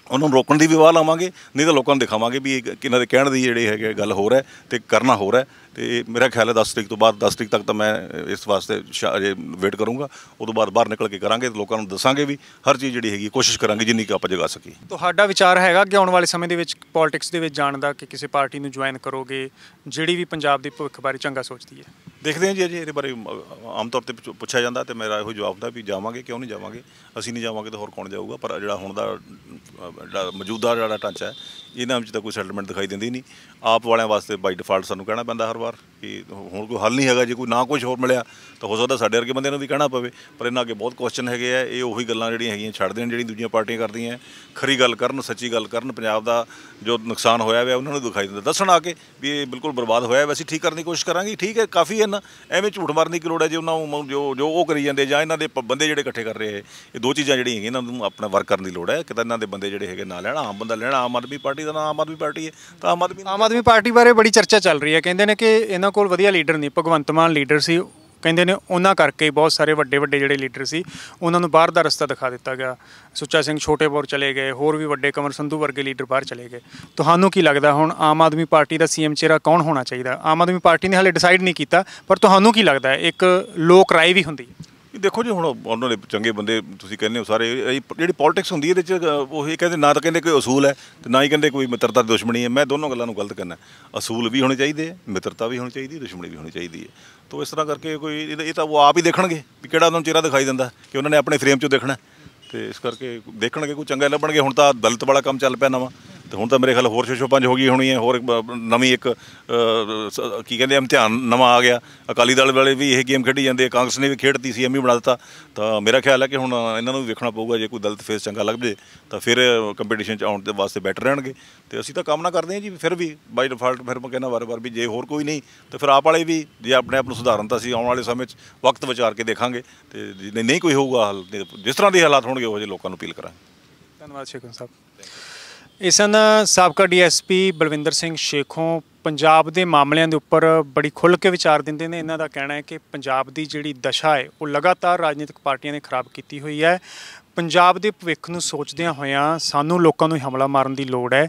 ਉਹਨਾਂ ਨੂੰ ਰੋਕਣ ਦੀ ਵੀ ਵਾਹ ਲਾਵਾਂਗੇ ਨਹੀਂ ਤਾਂ ਲੋਕਾਂ ਨੂੰ ਦਿਖਾਵਾਂਗੇ ਵੀ ਇਹ ਕਿਹਨਾਂ ਦੇ ਕਹਿਣ ਦੀ ਜਿਹੜੇ ਹੈਗੇ ਗੱਲ ਹੋ ਹੈ ਤੇ ਕਰਨਾ ਹੋ ਹੈ ਤੇ ਮੇਰਾ ਖਿਆਲ ਹੈ 10 ਤਰੀਕ ਤੋਂ ਬਾਅਦ 10 ਤਰੀਕ ਤੱਕ ਤਾਂ ਮੈਂ ਇਸ ਵਾਸਤੇ ਅਜੇ ਵੇਟ ਕਰੂੰਗਾ ਉਸ ਤੋਂ ਬਾਅਦ ਬਾਹਰ ਨਿਕਲ ਕੇ ਕਰਾਂਗੇ ਲੋਕਾਂ ਨੂੰ ਦੱਸਾਂਗੇ ਵੀ ਹਰ ਚੀਜ਼ ਜਿਹੜੀ ਹੈਗੀ ਕੋਸ਼ਿਸ਼ ਕਰਾਂਗੇ ਜਿੰਨੀ ਕਿ ਆਪਾਂ ਜਗਾ ਸਕੀ ਤੁਹਾਡਾ ਵਿਚਾਰ ਹੈਗਾ ਕਿ ਆਉਣ ਵਾਲੇ ਸਮੇਂ ਦੇ ਵਿੱਚ ਪੋਲਿਟਿਕਸ ਦੇ ਵਿੱਚ ਜਾਣ ਦਾ ਕਿ ਕਿਸੇ ਪਾਰਟੀ ਨੂੰ ਜੁਆਇਨ ਕਰੋਗੇ ਜਿਹੜੀ ਵੀ ਪੰਜਾਬ ਦੀ ਭਵਿੱਖ ਬਾਰੇ ਚੰਗਾ ਸੋਚਦੀ ਹੈ ਦੇਖਦੇ ਹਾਂ ਜੀ ਅਜੇ ਇਹਦੇ ਬਾਰੇ ਆਮ ਤੌਰ ਤੇ ਪੁੱਛਿਆ ਜਾਂਦਾ ਤੇ ਮੇਰਾ ਇਹੋ ਜਵਾਬ ਦਾ ਵੀ ਜਾਵਾਂਗੇ ਕਿਉਂ ਨਹੀਂ ਜਾਵਾਂਗੇ ਅਸੀਂ ਨਹੀਂ ਜਾਵਾਂਗੇ ਤਾਂ ਹੋਰ ਕੌਣ ਜਾਊਗਾ ਪਰ ਜਿਹੜਾ ਹੁਣ ਦਾ ਮੌਜੂਦਾ ਜਿਹੜਾ ਢਾਂਚਾ ਹੈ ਇਹਨਾਂ ਵਿੱਚ ਤਾਂ ਕੋਈ ਸੈਟਲਮੈਂਟ ਦਿਖਾਈ ਦਿੰਦੀ ਨਹੀਂ ਆਪ ਵਾਲਿਆਂ ਵਾਸਤੇ ਬਾਈ ਡਿਫਾਲਟ ਸਾਨੂੰ ਕਹਿਣਾ ਪੈਂਦਾ ਹਰ ਵਾਰ ਕਿ ਹੁਣ ਕੋਈ ਹੱਲ ਨਹੀਂ ਹੈਗਾ ਜੇ ਕੋਈ ਨਾ ਕੁਝ ਹੋਰ ਮਿਲਿਆ ਤਾਂ ਹੋ ਸਕਦਾ ਸਾਡੇ ਵਰਗੇ ਬੰਦੇ ਨੂੰ ਵੀ ਕਹਿਣਾ ਪਵੇ ਪਰ ਇਹਨਾਂ ਅੱਗੇ ਬਹੁਤ ਕੁਐਸਚਨ ਹੈਗੇ ਆ ਇਹ ਉਹੀ ਗੱਲਾਂ ਜਿਹੜੀਆਂ ਹੈਗੀਆਂ ਛੱਡ ਦੇਣ ਜਿਹੜੀਆਂ ਦੂਜੀਆਂ ਪਾਰਟੀਆਂ ਕਰਦੀਆਂ ਖਰੀ ਗੱਲ ਕਰਨ ਸੱਚੀ ਗੱਲ ਕਰਨ ਪੰਜਾਬ ਦਾ ਜੋ ਨੁਕਸਾਨ ਹੋਇਆ ਹੋਇਆ ਉਹਨਾਂ ਨੂੰ ਦਿਖਾਈ ਦਿੰਦਾ ਦੱਸਣ ਆ ਕੇ ਵੀ ਇਹ ਬਿਲਕੁਲ ਬਰਬਾਦ ਹੋਇਆ ਵੈਸੀ ਠੀਕ ਕਰਨ ਦੀ ਕੋਸ਼ਿਸ਼ ਕਰਾਂਗੇ ਠੀਕ ਹੈ ਕਾਫੀ ਹੈ ਨਾ ਐਵੇਂ ਝੂਠ ਮਾਰਨ ਦੀ ਲੋੜ ਹੈ ਜੇ ਉਹਨਾਂ ਨੂੰ ਜੋ ਜੋ ਉਹ ਕਰੀ ਜਾਂਦੇ ਜਾਂ ਇਹਨਾਂ ਦੇ ਬੰਦੇ ਜਿਹੜੇ ਇਕੱਠੇ ਕਰ ਰਹੇ ਇਹ ਦੋ ਚੀਜ਼ਾਂ ਜਿਹੜੀਆਂ ਹੈਗੀਆਂ ਇਹਨਾਂ ਨੂੰ ਆਪਣਾ ਵਰਕ ਕਰਨ ਦੀ ਲੋੜ ਹੈ ਕਿਤਾ ਇਹਨਾਂ ਦੇ ਬੰਦੇ ਜਿਹੜੇ ਹੈਗੇ ਨਾ ਲੈਣਾ ਆਮ ਬੰਦਾ ਲੈਣਾ ਆਮ ਆਦਮੀ ਪਾਰਟੀ ਦਾ ਨਾ ਆਮ ਆਦਮੀ ਪਾਰਟੀ ਹੈ ਤਾਂ ਆਮ ਆਦਮੀ ਆਮ ਆਦਮੀ ਪਾਰਟੀ ਬਾਰੇ ਬੜੀ ਚਰਚਾ ਚੱਲ ਰਹੀ ਹੈ ਕਹਿੰਦੇ ਨੇ ਕਿ ਇਹਨਾਂ ਕੋਲ ਵਧੀਆ ਲੀਡਰ ਨਹੀਂ ਭਗਵੰਤ ਮਾਨ ਲੀਡਰ ਸੀ ਕਹਿੰਦੇ ਨੇ ਉਹਨਾਂ ਕਰਕੇ ਬਹੁਤ ਸਾਰੇ ਵੱਡੇ ਵੱਡੇ ਜਿਹੜੇ ਲੀਡਰ ਸੀ ਉਹਨਾਂ ਨੂੰ ਬਾਹਰ ਦਾ ਰਸਤਾ ਦਿਖਾ ਦਿੱਤਾ ਗਿਆ ਸੁੱਚਾ ਸਿੰਘ ਛੋਟੇ ਬੌਰ ਚਲੇ ਗਏ ਹੋਰ ਵੀ ਵੱਡੇ ਕਮਰ ਸੰਧੂ ਵਰਗੇ ਲੀਡਰ ਬਾਹਰ ਚਲੇ ਗਏ ਤੁਹਾਨੂੰ ਕੀ ਲੱਗਦਾ ਹੁਣ ਆਮ ਆਦਮੀ ਪਾਰਟੀ ਦਾ ਸੀਐਮ ਚਿਹਰਾ ਕੌਣ ਹੋਣਾ ਚਾਹੀਦਾ ਆਮ ਆਦਮੀ ਪਾਰਟੀ ਨੇ ਹਾਲੇ ਡਿਸਾਈਡ ਨਹੀਂ ਕੀਤਾ ਪਰ ਤੁਹਾਨੂੰ ਕੀ ਲੱਗਦਾ ਇੱਕ ਲੋਕ ਰਾਏ ਵੀ ਹੁੰਦੀ ਹੈ ਕਿ ਦੇਖੋ ਜੀ ਹੁਣ ਉਹਨਾਂ ਦੇ ਚੰਗੇ ਬੰਦੇ ਤੁਸੀਂ ਕਹਿੰਦੇ ਹੋ ਸਾਰੇ ਜਿਹੜੀ ਪੋਲਿਟਿਕਸ ਹੁੰਦੀ ਹੈ ਇਹਦੇ ਚ ਉਹ ਇਹ ਕਹਿੰਦੇ ਨਾ ਤਾਂ ਕਹਿੰਦੇ ਕੋਈ ਅਸੂਲ ਹੈ ਤੇ ਨਾ ਹੀ ਕਹਿੰਦੇ ਕੋਈ ਮਿੱਤਰਤਾ ਦੁਸ਼ਮਣੀ ਹੈ ਮੈਂ ਦੋਨੋਂ ਗੱਲਾਂ ਨੂੰ ਗਲਤ ਕਹਿੰਦਾ ਅਸੂਲ ਵੀ ਹੋਣੇ ਚਾਹੀਦੇ ਮਿੱਤਰਤਾ ਵੀ ਹੋਣੀ ਚਾਹੀਦੀ ਦੁਸ਼ਮਣੀ ਵੀ ਹੋਣੀ ਚਾਹੀਦੀ ਹੈ ਤੋਂ ਇਸ ਤਰ੍ਹਾਂ ਕਰਕੇ ਕੋਈ ਇਹ ਤਾਂ ਉਹ ਆਪ ਹੀ ਦੇਖਣਗੇ ਵੀ ਕਿਹੜਾ ਉਹਨਾਂ ਨੂੰ ਚਿਹਰਾ ਦਿਖਾਈ ਦਿੰਦਾ ਕਿ ਉਹਨਾਂ ਨੇ ਆਪਣੇ ਫਰੇਮ 'ਚੋਂ ਦੇਖਣਾ ਤੇ ਇਸ ਕਰਕੇ ਦੇਖਣਗੇ ਕੋਈ ਚੰਗਾ ਲੱਭਣਗੇ ਹੁਣ ਤਾਂ ਦਲਿਤ ਵਾਲਾ ਕੰਮ ਚੱਲ ਪਿਆ ਨਵਾਂ ਤੇ ਹੁਣ ਤਾਂ ਮੇਰੇ ਖਿਆਲ ਹੋਰ 6 5 ਹੋ ਗਈ ਹੋਣੀ ਹੈ ਹੋਰ ਨਵੀਂ ਇੱਕ ਕੀ ਕਹਿੰਦੇ ਇਮਤਿਹਾਨ ਨਵਾਂ ਆ ਗਿਆ ਅਕਾਲੀ ਦਲ ਵਾਲੇ ਵੀ ਇਹ ਗੇਮ ਖੇਡੀ ਜਾਂਦੇ ਕਾਂਗਰਸ ਨੇ ਵੀ ਖੇਡਤੀ ਸੀ ਐਮਈ ਬਣਾ ਦਿੱਤਾ ਤਾਂ ਮੇਰਾ ਖਿਆਲ ਹੈ ਕਿ ਹੁਣ ਇਹਨਾਂ ਨੂੰ ਵੀ ਵੇਖਣਾ ਪਊਗਾ ਜੇ ਕੋਈ ਦਲਤ ਫੇਸ ਚੰਗਾ ਲੱਗ ਜੇ ਤਾਂ ਫਿਰ ਕੰਪੀਟੀਸ਼ਨ ਚ ਆਉਣ ਦੇ ਵਾਸਤੇ ਬੈਟਰ ਰਹਿਣਗੇ ਤੇ ਅਸੀਂ ਤਾਂ ਕਾਮਨਾ ਕਰਦੇ ਹਾਂ ਜੀ ਫਿਰ ਵੀ ਬਾਈ ਡਿਫਾਲਟ ਫਿਰ ਮੈਂ ਕਹਿੰਦਾ ਵਾਰ-ਵਾਰ ਵੀ ਜੇ ਹੋਰ ਕੋਈ ਨਹੀਂ ਤਾਂ ਫਿਰ ਆਪ ਵਾਲੇ ਵੀ ਜੇ ਆਪਣੇ ਆਪ ਨੂੰ ਸੁਧਾਰਨ ਤਾਂ ਅਸੀਂ ਆਉਣ ਵਾਲੇ ਸਮੇਂ 'ਚ ਵਕਤ ਵਿਚਾਰ ਕੇ ਦੇਖਾਂਗੇ ਤੇ ਨਹੀਂ ਕੋਈ ਹੋਊਗਾ ਜਿਸ ਤਰ੍ਹਾਂ ਦੇ ਹਾਲਾਤ ਹੋਣਗੇ ਉਹ ਜੇ ਲੋਕਾਂ ਨੂੰ ਅਪੀਲ ਕਰਾਂਗੇ ਧੰਨਵਾਦ ਸ਼ੇਖਨ ਸਾਹਿਬ ਇਸ ਹਨ ਸਾਬਕਾ ਡੀਐਸਪੀ ਬਲਵਿੰਦਰ ਸਿੰਘ ਸ਼ੇਖੋਂ ਪੰਜਾਬ ਦੇ ਮਾਮਲਿਆਂ ਦੇ ਉੱਪਰ ਬੜੀ ਖੁੱਲ੍ਹ ਕੇ ਵਿਚਾਰ ਦਿੰਦੇ ਨੇ ਇਹਨਾਂ ਦਾ ਕਹਿਣਾ ਹੈ ਕਿ ਪੰਜਾਬ ਦੀ ਜਿਹੜੀ ਦਸ਼ਾ ਹੈ ਉਹ ਲਗਾਤਾਰ ਰਾਜਨੀਤਿਕ ਪਾਰਟੀਆਂ ਨੇ ਖਰਾਬ ਕੀਤੀ ਹੋਈ ਹੈ ਪੰਜਾਬ ਦੇ ਭਵਿੱਖ ਨੂੰ ਸੋਚਦਿਆਂ ਹੋਇਆਂ ਸਾਨੂੰ ਲੋਕਾਂ ਨੂੰ ਹਮਲਾ ਮਾਰਨ ਦੀ ਲੋੜ ਹੈ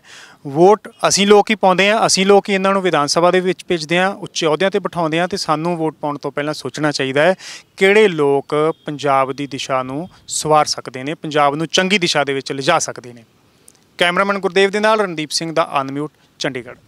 ਵੋਟ ਅਸੀਂ ਲੋਕ ਹੀ ਪਾਉਂਦੇ ਆ ਅਸੀਂ ਲੋਕ ਹੀ ਇਹਨਾਂ ਨੂੰ ਵਿਧਾਨ ਸਭਾ ਦੇ ਵਿੱਚ ਭੇਜਦੇ ਆ ਉੱਚੇ ਅਹੁਦਿਆਂ ਤੇ ਬਿਠਾਉਂਦੇ ਆ ਤੇ ਸਾਨੂੰ ਵੋਟ ਪਾਉਣ ਤੋਂ ਪਹਿਲਾਂ ਸੋਚਣਾ ਚਾਹੀਦਾ ਹੈ ਕਿਹੜੇ ਲੋਕ ਪੰਜਾਬ ਦੀ ਦਿਸ਼ਾ ਨੂੰ ਸਵਾਰ ਸਕਦੇ ਨੇ ਪੰਜਾਬ ਨੂੰ ਚੰਗੀ ਦਿਸ਼ਾ ਦੇ ਵਿੱਚ ਲਿਜਾ ਸਕਦੇ ਨੇ ਕੈਮਰਾਮੈਨ ਗੁਰਦੇਵ ਦੇ ਨਾਲ ਰਣਦੀਪ ਸਿੰਘ ਦਾ ਅਨਮਿਊਟ ਚੰਡੀਗੜ੍ਹ